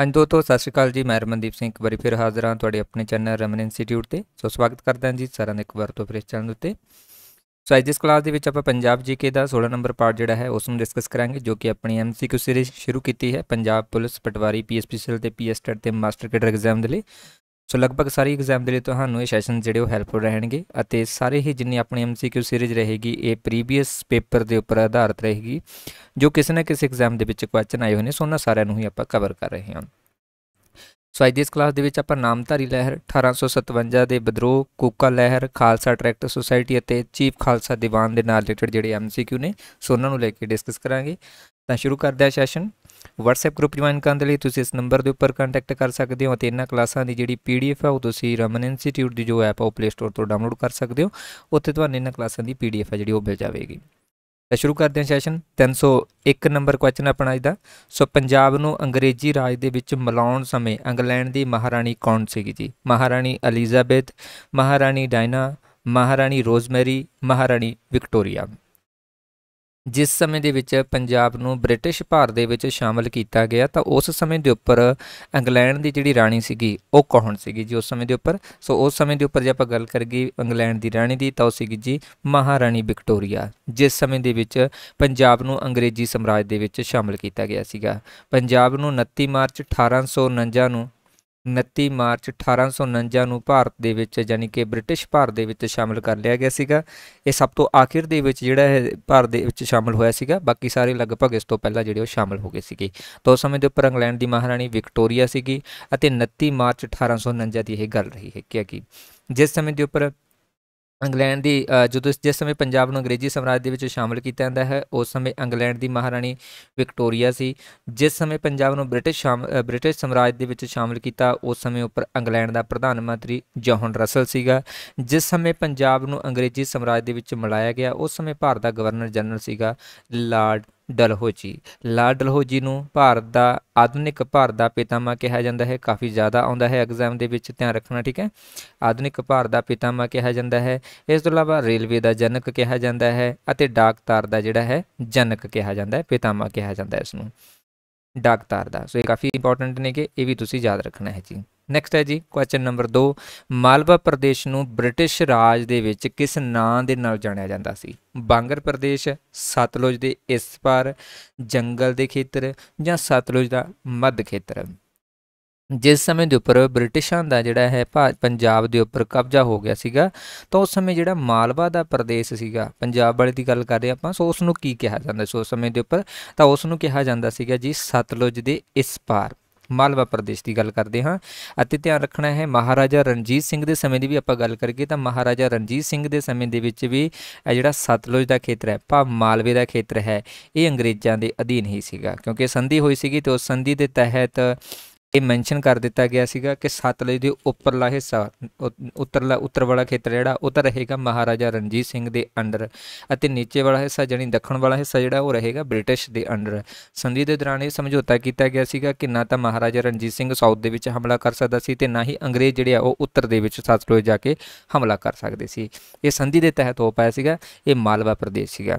ਹਾਂਜੀ ਦੋਸਤੋ ਸਤਿ ਸ਼੍ਰੀ ਅਕਾਲ ਜੀ ਮੈਂ ਰਮਨਦੀਪ ਸਿੰਘ ਇੱਕ ਵਾਰੀ ਫਿਰ ਹਾਜ਼ਰ ਹਾਂ ਤੁਹਾਡੇ ਆਪਣੇ ਚੈਨਲ ਰਮਨ ਇੰਸਟੀਚਿਊਟ ਤੇ ਸੋ ਸਵਾਗਤ ਕਰਦਾ ਹਾਂ ਜੀ ਸਾਰਿਆਂ ਦਾ ਇੱਕ ਵਾਰ ਤੋਂ ਫਿਰ ਇਸ ਚੈਨਲ ਉੱਤੇ ਸੋ ਅੱਜ ਇਸ ਕਲਾਸ ਦੇ ਵਿੱਚ ਆਪਾਂ ਪੰਜਾਬ ਜੀਕੇ ਦਾ 16 ਨੰਬਰ ਪਾਰਟ ਜਿਹੜਾ ਹੈ ਉਸ ਨੂੰ ਡਿਸਕਸ ਕਰਾਂਗੇ ਜੋ ਕਿ ਆਪਣੀ ਐਮਸੀਕਿਊ ਸੀਰੀਜ਼ ਸ਼ੁਰੂ ਕੀਤੀ ਹੈ ਪੰਜਾਬ ਪੁਲਿਸ ਪਟਵਾਰੀ ਪੀਐਸਪੀਸੀਐਲ ਤੇ ਪੀਐਸਟੈਟ ਤੇ ਮਾਸਟਰ ਕੈਡਰ ਐਗਜ਼ਾਮ ਦੇ ਲਈ ਸੋ ਲਗਭਗ ਸਾਰੇ ਐਗਜ਼ਾਮ ਦੇ ਲਈ ਤੁਹਾਨੂੰ ਇਹ ਸੈਸ਼ਨ ਜਿਹੜੇ ਉਹ ਹੈਲਪਫੁਲ ਰਹਿਣਗੇ ਅਤੇ ਸਾਰੇ ਹੀ ਜਿੰਨੀ ਆਪਣੀ ਐਮਸੀਕਿਊ ਸੀਰੀਜ਼ ਰਹੇਗੀ ਇਹ ਪ੍ਰੀਵੀਅਸ ਪੇਪਰ ਦੇ ਉੱਪਰ ਆਧਾਰਿਤ ਰਹੇਗੀ ਜੋ ਕਿਸੇ ਨਾ ਕਿਸੇ ਐਗਜ਼ਾਮ ਦੇ ਵਿੱਚ ਕੁਐਸਚਨ ਆਏ ਹੋਏ ਨੇ ਸੋ ਉਹਨਾਂ ਸਾਰਿਆਂ ਨੂੰ ਹੀ ਆਪਾਂ ਕਵਰ ਕਰ ਰਹੇ ਹਾਂ ਸੋ ਅੱਜ ਦੀ ਇਸ ਕਲਾਸ ਦੇ ਵਿੱਚ ਆਪਾਂ ਨਾਮਧਾਰੀ ਲਹਿਰ 1857 ਦੇ ਵਿਦਰੋਹ ਕੋਕਾ ਲਹਿਰ ਖਾਲਸਾ ਟ੍ਰੈਕਟ ਸੁਸਾਇਟੀ ਅਤੇ ਚੀਫ ਖਾਲਸਾ ਦੀਵਾਨ ਦੇ ਨਾਲ ਰਿਲੇਟਡ ਜਿਹੜੇ ਐਮਸੀਕਿਊ ਨੇ ਸੋ ਉਹਨਾਂ ਨੂੰ ਲੈ ਕੇ ਡਿਸਕਸ ਕਰਾਂਗੇ ਤਾਂ ਸ਼ੁਰੂ ਕਰਦੇ ਹਾਂ ਸੈਸ਼ਨ WhatsApp ਗਰੁੱਪ ਜੁਆਇਨ ਕਰਨ ਦੇ ਲਈ ਤੁਸੀਂ ਇਸ ਨੰਬਰ ਦੇ ਉੱਪਰ ਕੰਟੈਕਟ ਕਰ ਸਕਦੇ ਹੋ ਅਤੇ ਇਹਨਾਂ ਕਲਾਸਾਂ ਦੀ ਜਿਹੜੀ ਪੀਡੀਐਫ ਹੈ ਉਹ ਤੁਸੀਂ ਰਮਨ ਇੰਸਟੀਚਿਊਟ ਦੀ ਜੋ ਐਪ ਹੈ ਉਹ ਪਲੇ ਸਟੋਰ ਤੋਂ ਡਾਊਨਲੋਡ ਕਰ ਸਕਦੇ ਹੋ ਉੱਥੇ ਤੁਹਾਨੂੰ ਇਹਨਾਂ ਕਲਾਸਾਂ ਦੀ ਪੀਡੀਐਫ ਹੈ ਜਿਹੜੀ ਉਹ ਮਿਲ ਜਾਵੇਗੀ ਤਾਂ ਸ਼ੁਰੂ ਕਰਦੇ ਹਾਂ ਸੈਸ਼ਨ 301 ਨੰਬਰ ਕੁਐਸਚਨ ਆਪਣਾ ਅੱਜ ਦਾ ਸੋ ਪੰਜਾਬ ਨੂੰ ਅੰਗਰੇਜ਼ੀ ਰਾਜ ਦੇ ਵਿੱਚ ਮਿਲਾਉਣ ਸਮੇਂ ਇੰਗਲੈਂਡ ਦੀ ਮਹਾਰਾਣੀ ਕੌਣ ਸੀਗੀ ਜੀ ਮਹਾਰਾਣੀ ਅਲੀਜ਼ਾਬੈਥ ਮਹਾਰਾਣੀ ਡਾਇਨਾ ਮਹਾਰਾਣੀ ਰੋਜ਼ਮੈਰੀ ਮਹਾਰਾਣੀ ਵਿਕਟੋਰੀਆ ਜਿਸ ਸਮੇਂ ਦੇ ਵਿੱਚ ਪੰਜਾਬ ਨੂੰ ਬ੍ਰਿਟਿਸ਼ ਭਾਰ ਦੇ ਵਿੱਚ ਸ਼ਾਮਲ ਕੀਤਾ ਗਿਆ ਤਾਂ ਉਸ ਸਮੇਂ ਦੇ ਉੱਪਰ ਇੰਗਲੈਂਡ ਦੀ ਜਿਹੜੀ ਰਾਣੀ ਸੀਗੀ ਉਹ ਕੌਣ ਸੀਗੀ ਜੀ ਉਸ ਸਮੇਂ ਦੇ ਉੱਪਰ ਸੋ ਉਸ ਸਮੇਂ ਦੇ ਉੱਪਰ ਜੇ ਆਪਾਂ ਗੱਲ ਕਰੀਏ ਇੰਗਲੈਂਡ ਦੀ ਰਾਣੀ ਦੀ ਤਾਂ ਉਹ ਸੀਗੀ ਜੀ ਮਹਾਰਾਣੀ ਵਿਕਟੋਰੀਆ ਜਿਸ ਸਮੇਂ ਦੇ ਵਿੱਚ ਪੰਜਾਬ ਨੂੰ ਅੰਗਰੇਜ਼ੀ ਸਮਰਾਜ ਦੇ ਵਿੱਚ ਸ਼ਾਮਲ ਕੀਤਾ ਗਿਆ ਸੀਗਾ ਪੰਜਾਬ ਨੂੰ 29 ਮਾਰਚ 1849 ਨੂੰ 29 ਮਾਰਚ 1849 ਨੂੰ ਭਾਰਤ ਦੇ ਵਿੱਚ ਯਾਨੀ ਕਿ ਬ੍ਰਿਟਿਸ਼ ਭਾਰਤ ਦੇ ਵਿੱਚ ਸ਼ਾਮਲ ਕਰ ਲਿਆ ਗਿਆ ਸੀਗਾ ਇਹ ਸਭ ਤੋਂ ਆਖਿਰ ਦੇ ਵਿੱਚ ਜਿਹੜਾ ਹੈ ਭਾਰਤ ਦੇ ਵਿੱਚ ਸ਼ਾਮਲ ਹੋਇਆ ਸੀਗਾ ਬਾਕੀ ਸਾਰੇ ਲਗਭਗ ਇਸ ਤੋਂ ਪਹਿਲਾਂ ਜਿਹੜੇ ਉਹ ਸ਼ਾਮਲ ਹੋ ਗਏ ਸੀਗੇ ਤੋਂ ਸਮੇਂ ਦੇ ਉੱਪਰ ਇੰਗਲੈਂਡ ਦੀ ਮਹਾਰਾਣੀ ਵਿਕਟੋਰੀਆ ਸੀਗੀ ਅਤੇ 29 ਮਾਰਚ 1849 ਦੀ ਇਹ ਗੱਲ ਰਹੀ ਹੈ ਕਿ ਜਿਸ ਸਮੇਂ ਦੇ ਉੱਪਰ ਇੰਗਲੈਂਡ ਦੀ ਜਦੋਂ ਜਿਸ ਸਮੇਂ ਪੰਜਾਬ ਨੂੰ ਅੰਗਰੇਜ਼ੀ ਸਮਰਾਜ ਦੇ ਵਿੱਚ ਸ਼ਾਮਲ ਕੀਤਾ ਜਾਂਦਾ ਹੈ ਉਸ ਸਮੇਂ ਇੰਗਲੈਂਡ ਦੀ ਮਹਾਰਾਣੀ ਵਿਕਟੋਰੀਆ ਸੀ ਜਿਸ ਸਮੇਂ ਪੰਜਾਬ ਨੂੰ ਬ੍ਰਿਟਿਸ਼ ਬ੍ਰਿਟਿਸ਼ ਸਮਰਾਜ ਦੇ ਵਿੱਚ ਸ਼ਾਮਲ ਕੀਤਾ ਉਸ ਸਮੇਂ ਉੱਪਰ ਇੰਗਲੈਂਡ ਦਾ ਪ੍ਰਧਾਨ ਮੰਤਰੀ ਜੋਹਨ ਰਸਲ ਸੀਗਾ ਜਿਸ ਸਮੇਂ ਪੰਜਾਬ ਨੂੰ ਅੰਗਰੇਜ਼ੀ ਸਮਰਾਜ ਦੇ ਵਿੱਚ ਮਿਲਾਇਆ ਗਿਆ ਉਸ ਸਮੇਂ ਭਾਰਤ ਦਾ ਗਵਰਨਰ ਜਨਰਲ ਸੀਗਾ ਲਾਰਡ ਡਲਹੋਜੀ ਲਾਲ ਡਲਹੋਜੀ ਨੂੰ ਭਾਰਤ ਦਾ ਆਧੁਨਿਕ ਭਾਰਤ ਦਾ ਪਿਤਾਮਾ ਕਿਹਾ ਜਾਂਦਾ ਹੈ ਕਾਫੀ ਜ਼ਿਆਦਾ ਆਉਂਦਾ ਹੈ ਐਗਜ਼ਾਮ ਦੇ ਵਿੱਚ ਧਿਆਨ ਰੱਖਣਾ ਠੀਕ ਹੈ ਆਧੁਨਿਕ ਭਾਰਤ ਦਾ ਪਿਤਾਮਾ ਕਿਹਾ ਜਾਂਦਾ ਹੈ ਇਸ ਤੋਂ ਇਲਾਵਾ ਰੇਲਵੇ ਦਾ ਜਨਕ ਕਿਹਾ ਜਾਂਦਾ ਹੈ ਅਤੇ ਡਾਕਤਾਰ ਦਾ ਜਿਹੜਾ ਹੈ ਜਨਕ ਕਿਹਾ ਜਾਂਦਾ ਹੈ ਪਿਤਾਮਾ ਕਿਹਾ ਜਾਂਦਾ ਹੈ ਇਸ ਨੂੰ ਡਾਕਤਾਰ ਦਾ ਸੋ ਇਹ ਕਾਫੀ ਇੰਪੋਰਟੈਂਟ ਨੇ ਕਿ ਇਹ ਵੀ ਤੁਸੀਂ ਯਾਦ ਰੱਖਣਾ ਹੈ ਜੀ ਨੈਕਸਟ ਹੈ ਜੀ ਕੁਐਸਚਨ ਨੰਬਰ 2 ਮਾਲਵਾ ਪ੍ਰਦੇਸ਼ ਨੂੰ ਬ੍ਰਿਟਿਸ਼ ਰਾਜ ਦੇ ਵਿੱਚ ਕਿਸ ਨਾਂ ਦੇ ਨਾਲ ਜਾਣਿਆ ਜਾਂਦਾ ਸੀ ਬਾਂਗਰ ਪ੍ਰਦੇਸ਼ ਸਤਲੁਜ ਦੇ ਇਸ ਪਾਰ ਜੰਗਲ ਦੇ ਖੇਤਰ ਜਾਂ ਸਤਲੁਜ ਦਾ ਮੱਧ ਖੇਤਰ ਜਿਸ ਸਮੇਂ ਦੇ ਉੱਪਰ ਬ੍ਰਿਟਿਸ਼ਾਂ ਦਾ ਜਿਹੜਾ ਹੈ ਪੰਜਾਬ ਦੇ ਉੱਪਰ ਕਬਜ਼ਾ ਹੋ ਗਿਆ ਸੀਗਾ ਤਾਂ ਉਸ ਸਮੇਂ ਜਿਹੜਾ ਮਾਲਵਾ ਦਾ ਪ੍ਰਦੇਸ਼ ਸੀਗਾ ਪੰਜਾਬ ਵਾਲੇ ਦੀ ਗੱਲ ਕਰ ਰਹੇ ਆਪਾਂ ਸੋ ਉਸ ਨੂੰ ਕੀ ਕਿਹਾ ਜਾਂਦਾ ਸੀ ਉਸ ਸਮੇਂ ਦੇ ਉੱਪਰ ਤਾਂ ਉਸ ਨੂੰ ਕਿਹਾ ਜਾਂਦਾ ਸੀਗਾ ਜੀ ਸਤਲੁਜ ਦੇ ਇਸ ਪਾਰ ਮਾਲਵਾ ਪ੍ਰਦੇਸ਼ ਦੀ ਗੱਲ ਕਰਦੇ ਹਾਂ ਅਤੇ ਧਿਆਨ ਰੱਖਣਾ ਹੈ ਮਹਾਰਾਜਾ ਰਣਜੀਤ ਸਿੰਘ ਦੇ ਸਮੇਂ ਦੀ ਵੀ ਆਪਾਂ ਗੱਲ ਕਰਕੇ ਤਾਂ ਮਹਾਰਾਜਾ ਰਣਜੀਤ ਸਿੰਘ ਦੇ ਸਮੇਂ ਦੇ ਵਿੱਚ ਵੀ ਇਹ ਜਿਹੜਾ ਸਤਲੁਜ ਦਾ ਖੇਤਰ ਹੈ ਭਾਵ ਮਾਲਵੇ ਦਾ ਖੇਤਰ ਹੈ ਇਹ ਅੰਗਰੇਜ਼ਾਂ ਦੇ ਅਧੀਨ ਹੀ ਸੀਗਾ ਕਿਉਂਕਿ ਸੰਧੀ ਹੋਈ ਸੀਗੀ ਤੇ ਉਸ ਸੰਧੀ ਦੇ ਤਹਿਤ ਇਹ ਮੈਂਸ਼ਨ ਕਰ ਦਿੱਤਾ ਗਿਆ ਸੀਗਾ ਕਿ ਸਤਲਜ ਦੇ ਉੱਪਰਲਾ ਹਿੱਸਾ ਉੱਤਰਲਾ ਉੱਤਰ ਵਾਲਾ ਖੇਤਰ ਜਿਹੜਾ ਉਹ ਤਾਂ ਰਹੇਗਾ ਮਹਾਰਾਜਾ ਰਣਜੀਤ ਸਿੰਘ ਦੇ ਅੰਡਰ ਅਤੇ ਨੀਚੇ ਵਾਲਾ ਹਿੱਸਾ ਜਣੀ ਦੱਖਣ ਵਾਲਾ ਹਿੱਸਾ ਜਿਹੜਾ ਉਹ ਰਹੇਗਾ ਬ੍ਰਿਟਿਸ਼ ਦੇ ਅੰਡਰ ਸੰਧੀ ਦੇ ਦੌਰਾਨ ਇਹ ਸਮਝੌਤਾ ਕੀਤਾ ਗਿਆ ਸੀਗਾ ਕਿ ਨਾ ਤਾਂ ਮਹਾਰਾਜਾ ਰਣਜੀਤ ਸਿੰਘ ਸਾਊਥ ਦੇ ਵਿੱਚ ਹਮਲਾ ਕਰ ਸਕਦਾ ਸੀ ਤੇ ਨਾ ਹੀ ਅੰਗਰੇਜ਼ ਜਿਹੜੇ ਆ ਉਹ ਉੱਤਰ ਦੇ ਵਿੱਚ ਸਤਲੁਜ ਜਾ ਕੇ ਹਮਲਾ ਕਰ ਸਕਦੇ ਸੀ ਇਹ ਸੰਧੀ ਦੇ ਤਹਿਤ ਹੋ ਪਾਇਆ ਸੀਗਾ ਇਹ ਮਾਲਵਾ ਪ੍ਰਦੇਸ਼ ਸੀਗਾ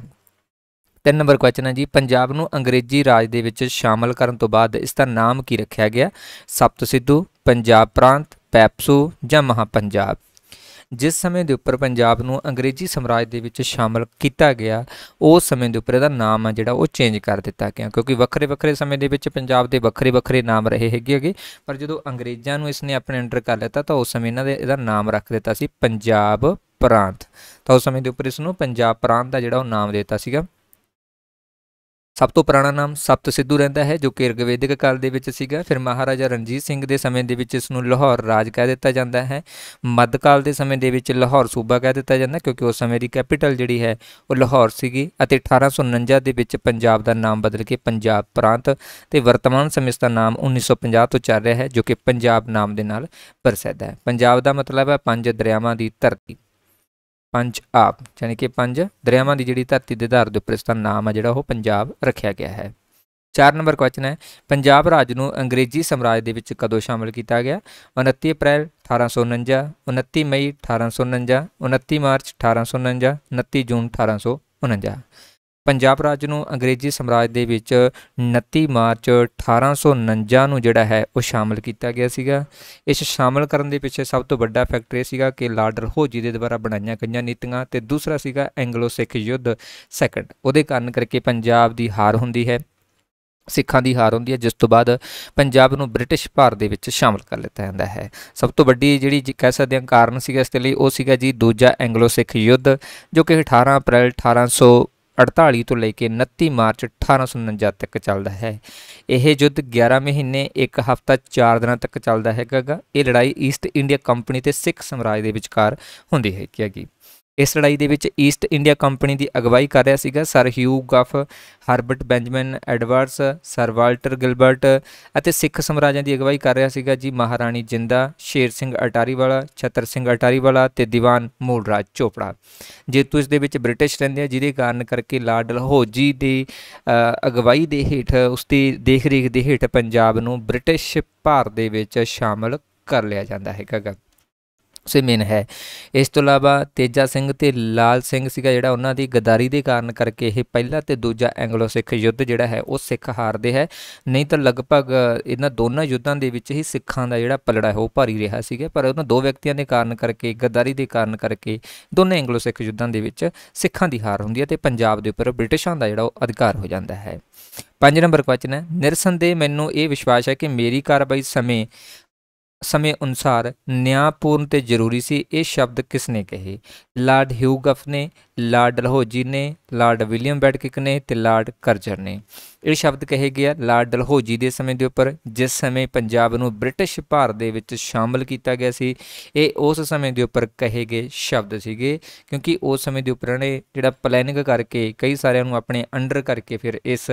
3 ਨੰਬਰ ਕੁਐਸਚਨ ਹੈ ਜੀ ਪੰਜਾਬ ਨੂੰ ਅੰਗਰੇਜ਼ੀ ਰਾਜ ਦੇ ਵਿੱਚ ਸ਼ਾਮਲ ਕਰਨ ਤੋਂ ਬਾਅਦ ਇਸ ਦਾ ਨਾਮ ਕੀ ਰੱਖਿਆ ਗਿਆ ਸਪਤ ਸਿੱਧੂ ਪੰਜਾਬ ਪ੍ਰਾਂਤ ਪੈਪਸੂ ਜਾਂ ਮਹਾ ਪੰਜਾਬ ਜਿਸ ਸਮੇਂ ਦੇ ਉੱਪਰ ਪੰਜਾਬ ਨੂੰ ਅੰਗਰੇਜ਼ੀ ਸਮਰਾਜ ਦੇ ਵਿੱਚ ਸ਼ਾਮਲ ਕੀਤਾ ਗਿਆ ਉਸ ਸਮੇਂ ਦੇ ਉੱਪਰ ਇਹਦਾ ਨਾਮ ਆ ਜਿਹੜਾ ਉਹ ਚੇਂਜ ਕਰ ਦਿੱਤਾ ਗਿਆ ਕਿਉਂਕਿ ਵੱਖਰੇ ਵੱਖਰੇ ਸਮੇਂ ਦੇ ਵਿੱਚ ਪੰਜਾਬ ਦੇ ਵੱਖਰੇ ਵੱਖਰੇ ਨਾਮ ਰਹੇ ਹੈਗੇ ਹੈਗੇ ਪਰ ਜਦੋਂ ਅੰਗਰੇਜ਼ਾਂ ਨੂੰ ਇਸ ਨੇ ਆਪਣੇ ਅੰਡਰ ਕਰ ਲਿਆ ਤਾਂ ਉਸ ਸਮੇਂ ਇਹਨਾਂ ਦੇ ਇਹਦਾ ਨਾਮ ਰੱਖ ਦਿੱਤਾ ਸੀ ਪੰਜਾਬ ਪ੍ਰਾਂਤ ਤਾਂ ਉਸ ਸਮੇਂ ਦੇ ਉੱਪਰ ਇਸ ਨੂੰ ਪੰਜਾਬ ਪ੍ਰਾਂਤ ਦਾ ਜਿਹੜਾ ਉਹ ਨਾਮ ਦਿੱਤਾ ਸੀਗਾ ਸਭ ਤੋਂ ਪੁਰਾਣਾ ਨਾਮ ਸਪਤ ਸਿੱਧੂ ਰਹਿੰਦਾ ਹੈ ਜੋ ਕਿ ਰਗਵੇਦਿਕ ਕਾਲ ਦੇ ਵਿੱਚ ਸੀਗਾ ਫਿਰ ਮਹਾਰਾਜਾ ਰਣਜੀਤ ਸਿੰਘ ਦੇ ਸਮੇਂ ਦੇ ਵਿੱਚ ਇਸ ਨੂੰ ਲਾਹੌਰ ਰਾਜ ਕਹਿ ਦਿੱਤਾ ਜਾਂਦਾ ਹੈ ਮੱਧਕਾਲ ਦੇ ਸਮੇਂ ਦੇ ਵਿੱਚ ਲਾਹੌਰ ਸੂਬਾ ਕਹਿ ਦਿੱਤਾ ਜਾਂਦਾ ਕਿਉਂਕਿ ਉਸ ਸਮੇਂ ਦੀ ਕੈਪੀਟਲ ਜਿਹੜੀ ਹੈ ਉਹ ਲਾਹੌਰ ਸੀਗੀ ਅਤੇ 1849 ਦੇ ਵਿੱਚ ਪੰਜਾਬ ਦਾ ਨਾਮ ਬਦਲ ਕੇ ਪੰਜਾਬ ਪ੍ਰਾਂਤ ਤੇ ਵਰਤਮਾਨ ਸਮੇਂ ਦਾ ਨਾਮ 1950 ਤੋਂ ਚੱਲ ਰਿਹਾ ਹੈ ਜੋ ਕਿ ਪੰਜਾਬ ਨਾਮ ਦੇ ਨਾਲ ਪ੍ਰਸਿੱਧ ਹੈ ਪੰਜਾਬ ਦਾ ਮਤਲਬ ਹੈ ਪੰਜ ਦਰਿਆਵਾਂ ਦੀ ਧਰਤੀ ਪੰਜ ਆਪ ਯਾਨੀ ਕਿ ਪੰਜ ਦਰਿਆਵਾਂ ਦੀ ਜਿਹੜੀ ਧਰਤੀ ਦੇ ਆਧਾਰ ਦੇ ਉੱਪਰ ਇਸ ਦਾ ਨਾਮ ਆ ਜਿਹੜਾ ਉਹ ਪੰਜਾਬ ਰੱਖਿਆ ਗਿਆ ਹੈ 4 ਨੰਬਰ ਕੁਐਸਚਨ ਹੈ ਪੰਜਾਬ ਰਾਜ ਨੂੰ ਅੰਗਰੇਜ਼ੀ ਸਮਰਾਜ ਦੇ ਵਿੱਚ ਕਦੋਂ ਸ਼ਾਮਲ ਕੀਤਾ ਗਿਆ 29 ਅਪ੍ਰੈਲ 1849 29 ਮਈ 1849 29 ਮਾਰਚ 1849 29 ਜੂਨ 1849 ਪੰਜਾਬ ਰਾਜ ਨੂੰ ਅੰਗਰੇਜ਼ੀ ਸਾਮਰਾਜ ਦੇ ਵਿੱਚ 29 ਮਾਰਚ 1849 ਨੂੰ ਜਿਹੜਾ ਹੈ ਉਹ ਸ਼ਾਮਲ ਕੀਤਾ ਗਿਆ ਸੀਗਾ ਇਸ ਸ਼ਾਮਲ ਕਰਨ ਦੇ ਪਿੱਛੇ ਸਭ ਤੋਂ ਵੱਡਾ ਫੈਕਟਰ ਇਹ ਸੀਗਾ ਕਿ ਲਾਰਡ ਹੋਜੀ ਦੇ ਦੁਆਰਾ ਬਣਾਈਆਂ ਗਈਆਂ ਨੀਤੀਆਂ ਤੇ ਦੂਸਰਾ ਸੀਗਾ ਐਂਗਲੋ ਸਿੱਖ ਯੁੱਧ ਸੈਕੰਡ ਉਹਦੇ ਕਾਰਨ ਕਰਕੇ ਪੰਜਾਬ ਦੀ ਹਾਰ ਹੁੰਦੀ ਹੈ ਸਿੱਖਾਂ ਦੀ ਹਾਰ ਹੁੰਦੀ ਹੈ ਜਿਸ ਤੋਂ ਬਾਅਦ ਪੰਜਾਬ ਨੂੰ ਬ੍ਰਿਟਿਸ਼ ਭਾਰਤ ਦੇ ਵਿੱਚ ਸ਼ਾਮਲ ਕਰ ਲਿੱਤਾ ਜਾਂਦਾ ਹੈ ਸਭ ਤੋਂ ਵੱਡੀ ਜਿਹੜੀ ਕਹਿ ਸਕਦੇ ਹਾਂ ਕਾਰਨ ਸੀਗਾ ਇਸ ਦੇ ਲਈ ਉਹ ਸੀਗਾ ਜੀ ਦੂਜਾ ਐਂਗਲੋ ਸਿੱਖ ਯੁੱਧ ਜੋ ਕਿ 18 ਅਪ੍ਰੈਲ 1800 1848 ਤੋਂ ਲੈ ਕੇ 29 ਮਾਰਚ 1849 ਤੱਕ ਚੱਲਦਾ ਹੈ ਇਹ ਯੁੱਧ 11 ਮਹੀਨੇ 1 ਹਫ਼ਤਾ 4 ਦਿਨਾਂ ਤੱਕ ਚੱਲਦਾ ਹੈਗਾ ਇਹ ਲੜਾਈ ਈਸਟ ਇੰਡੀਆ ਕੰਪਨੀ ਤੇ ਸਿੱਖ ਸਮਰਾਜ ਦੇ ਵਿਚਕਾਰ ਹੁੰਦੀ ਹੈ ਹੈਗੀ ਇਸ ਲੜਾਈ ਦੇ ਵਿੱਚ ਈਸਟ ਇੰਡੀਆ ਕੰਪਨੀ ਦੀ ਅਗਵਾਈ ਕਰ ਰਿਹਾ ਸੀਗਾ sir Hugh Gough Herbert Benjamin Edwards sir Walter Gilbert ਅਤੇ ਸਿੱਖ ਸਮਰਾਜਾਂ ਦੀ ਅਗਵਾਈ ਕਰ ਰਿਹਾ ਸੀਗਾ ਜੀ ਮਹਾਰਾਣੀ ਜਿੰਦਾ ਸ਼ੇਰ ਸਿੰਘ ਅਟਾਰੀ ਵਾਲਾ ਛਤਰ ਸਿੰਘ ਅਟਾਰੀ ਵਾਲਾ ਤੇ ਦੀਵਾਨ ਮੂਲਰਾਜ ਚੋਪੜਾ ਜੇਤੂ ਇਸ ਦੇ ਵਿੱਚ ਬ੍ਰਿਟਿਸ਼ ਰਹਿੰਦੇ ਆ ਜਿਹਦੇ ਕਾਰਨ ਕਰਕੇ ਲਾਰਡ ਲਹੋਜੀ ਦੀ ਅਗਵਾਈ ਦੇ ਹੇਠ ਉਸ ਦੀ ਦੇਖਰੇਖ ਦੇ ਹੇਠ ਪੰਜਾਬ ਨੂੰ ਬ੍ਰਿਟਿਸ਼ ਭਾਰ ਦੇ ਵਿੱਚ ਸ਼ਾਮਲ ਕਰ ਲਿਆ ਜਾਂਦਾ ਹੈਗਾ ਸੇ ਮੇਨ ਹੈ ਇਸ ਤੋਂ ਇਲਾਵਾ ਤੇਜਾ ਸਿੰਘ ਤੇ ਲਾਲ ਸਿੰਘ ਸੀਗਾ ਜਿਹੜਾ ਉਹਨਾਂ ਦੀ ਗਦਾਰੀ ਦੇ ਕਾਰਨ ਕਰਕੇ ਇਹ ਪਹਿਲਾ ਤੇ ਦੂਜਾ ਐਂਗਲੋ ਸਿੱਖ ਯੁੱਧ ਜਿਹੜਾ ਹੈ ਉਹ ਸਿੱਖ ਹਾਰਦੇ ਹੈ ਨਹੀਂ ਤਾਂ ਲਗਭਗ ਇਹਨਾਂ ਦੋਨਾਂ ਯੁੱਧਾਂ ਦੇ ਵਿੱਚ ਹੀ ਸਿੱਖਾਂ ਦਾ ਜਿਹੜਾ ਪਲੜਾ ਹੈ ਉਹ ਭਾਰੀ ਰਿਹਾ ਸੀਗਾ ਪਰ ਉਹਨਾਂ ਦੋ ਵਿਅਕਤੀਆਂ ਦੇ ਕਾਰਨ ਕਰਕੇ ਗਦਾਰੀ ਦੇ ਕਾਰਨ ਕਰਕੇ ਦੋਨੇ ਐਂਗਲੋ ਸਿੱਖ ਯੁੱਧਾਂ ਦੇ ਵਿੱਚ ਸਿੱਖਾਂ ਦੀ ਹਾਰ ਹੁੰਦੀ ਹੈ ਤੇ ਪੰਜਾਬ ਦੇ ਉੱਪਰ ਬ੍ਰਿਟਿਸ਼ਾਂ ਦਾ ਜਿਹੜਾ ਉਹ ਅਧਿਕਾਰ ਹੋ ਜਾਂਦਾ ਹੈ ਪੰਜ ਨੰਬਰ ਕੁਐਸਚਨ ਹੈ ਨਿਰਸੰਦੇ ਮੈਨੂੰ ਇਹ ਵਿਸ਼ਵਾਸ ਹੈ ਕਿ ਮੇਰੀ ਕਾਰਵਾਈ ਸਮੇਂ ਸਮੇਂ ਅਨੁਸਾਰ ਨਿਆਂਪੂਰਨ ਤੇ ਜ਼ਰੂਰੀ ਸੀ ਇਹ ਸ਼ਬਦ ਕਿਸ ਨੇ ਕਹੇ ਲਾਰਡ ਹਿਊਗਫ ਨੇ ਲਾਰਡ ਲਹੋਜੀ ਨੇ ਲਾਰਡ ਵਿਲੀਅਮ ਬੈਡਕਿਕ ਨੇ ਤੇ ਲਾਰਡ ਕਰਜਰ ਨੇ ਇਹ ਸ਼ਬਦ ਕਹੇ ਗਿਆ ਲਾਰਡ ਲਹੋਜੀ ਦੇ ਸਮੇਂ ਦੇ ਉੱਪਰ ਜਿਸ ਸਮੇਂ ਪੰਜਾਬ ਨੂੰ ਬ੍ਰਿਟਿਸ਼ ਭਾਰਤ ਦੇ ਵਿੱਚ ਸ਼ਾਮਲ ਕੀਤਾ ਗਿਆ ਸੀ ਇਹ ਉਸ ਸਮੇਂ ਦੇ ਉੱਪਰ ਕਹੇ ਗਏ ਸ਼ਬਦ ਸੀਗੇ ਕਿਉਂਕਿ ਉਸ ਸਮੇਂ ਦੇ ਉੱਪਰ ਨੇ ਜਿਹੜਾ ਪਲੈਨਿੰਗ ਕਰਕੇ ਕਈ ਸਾਰਿਆਂ ਨੂੰ ਆਪਣੇ ਅੰਡਰ ਕਰਕੇ ਫਿਰ ਇਸ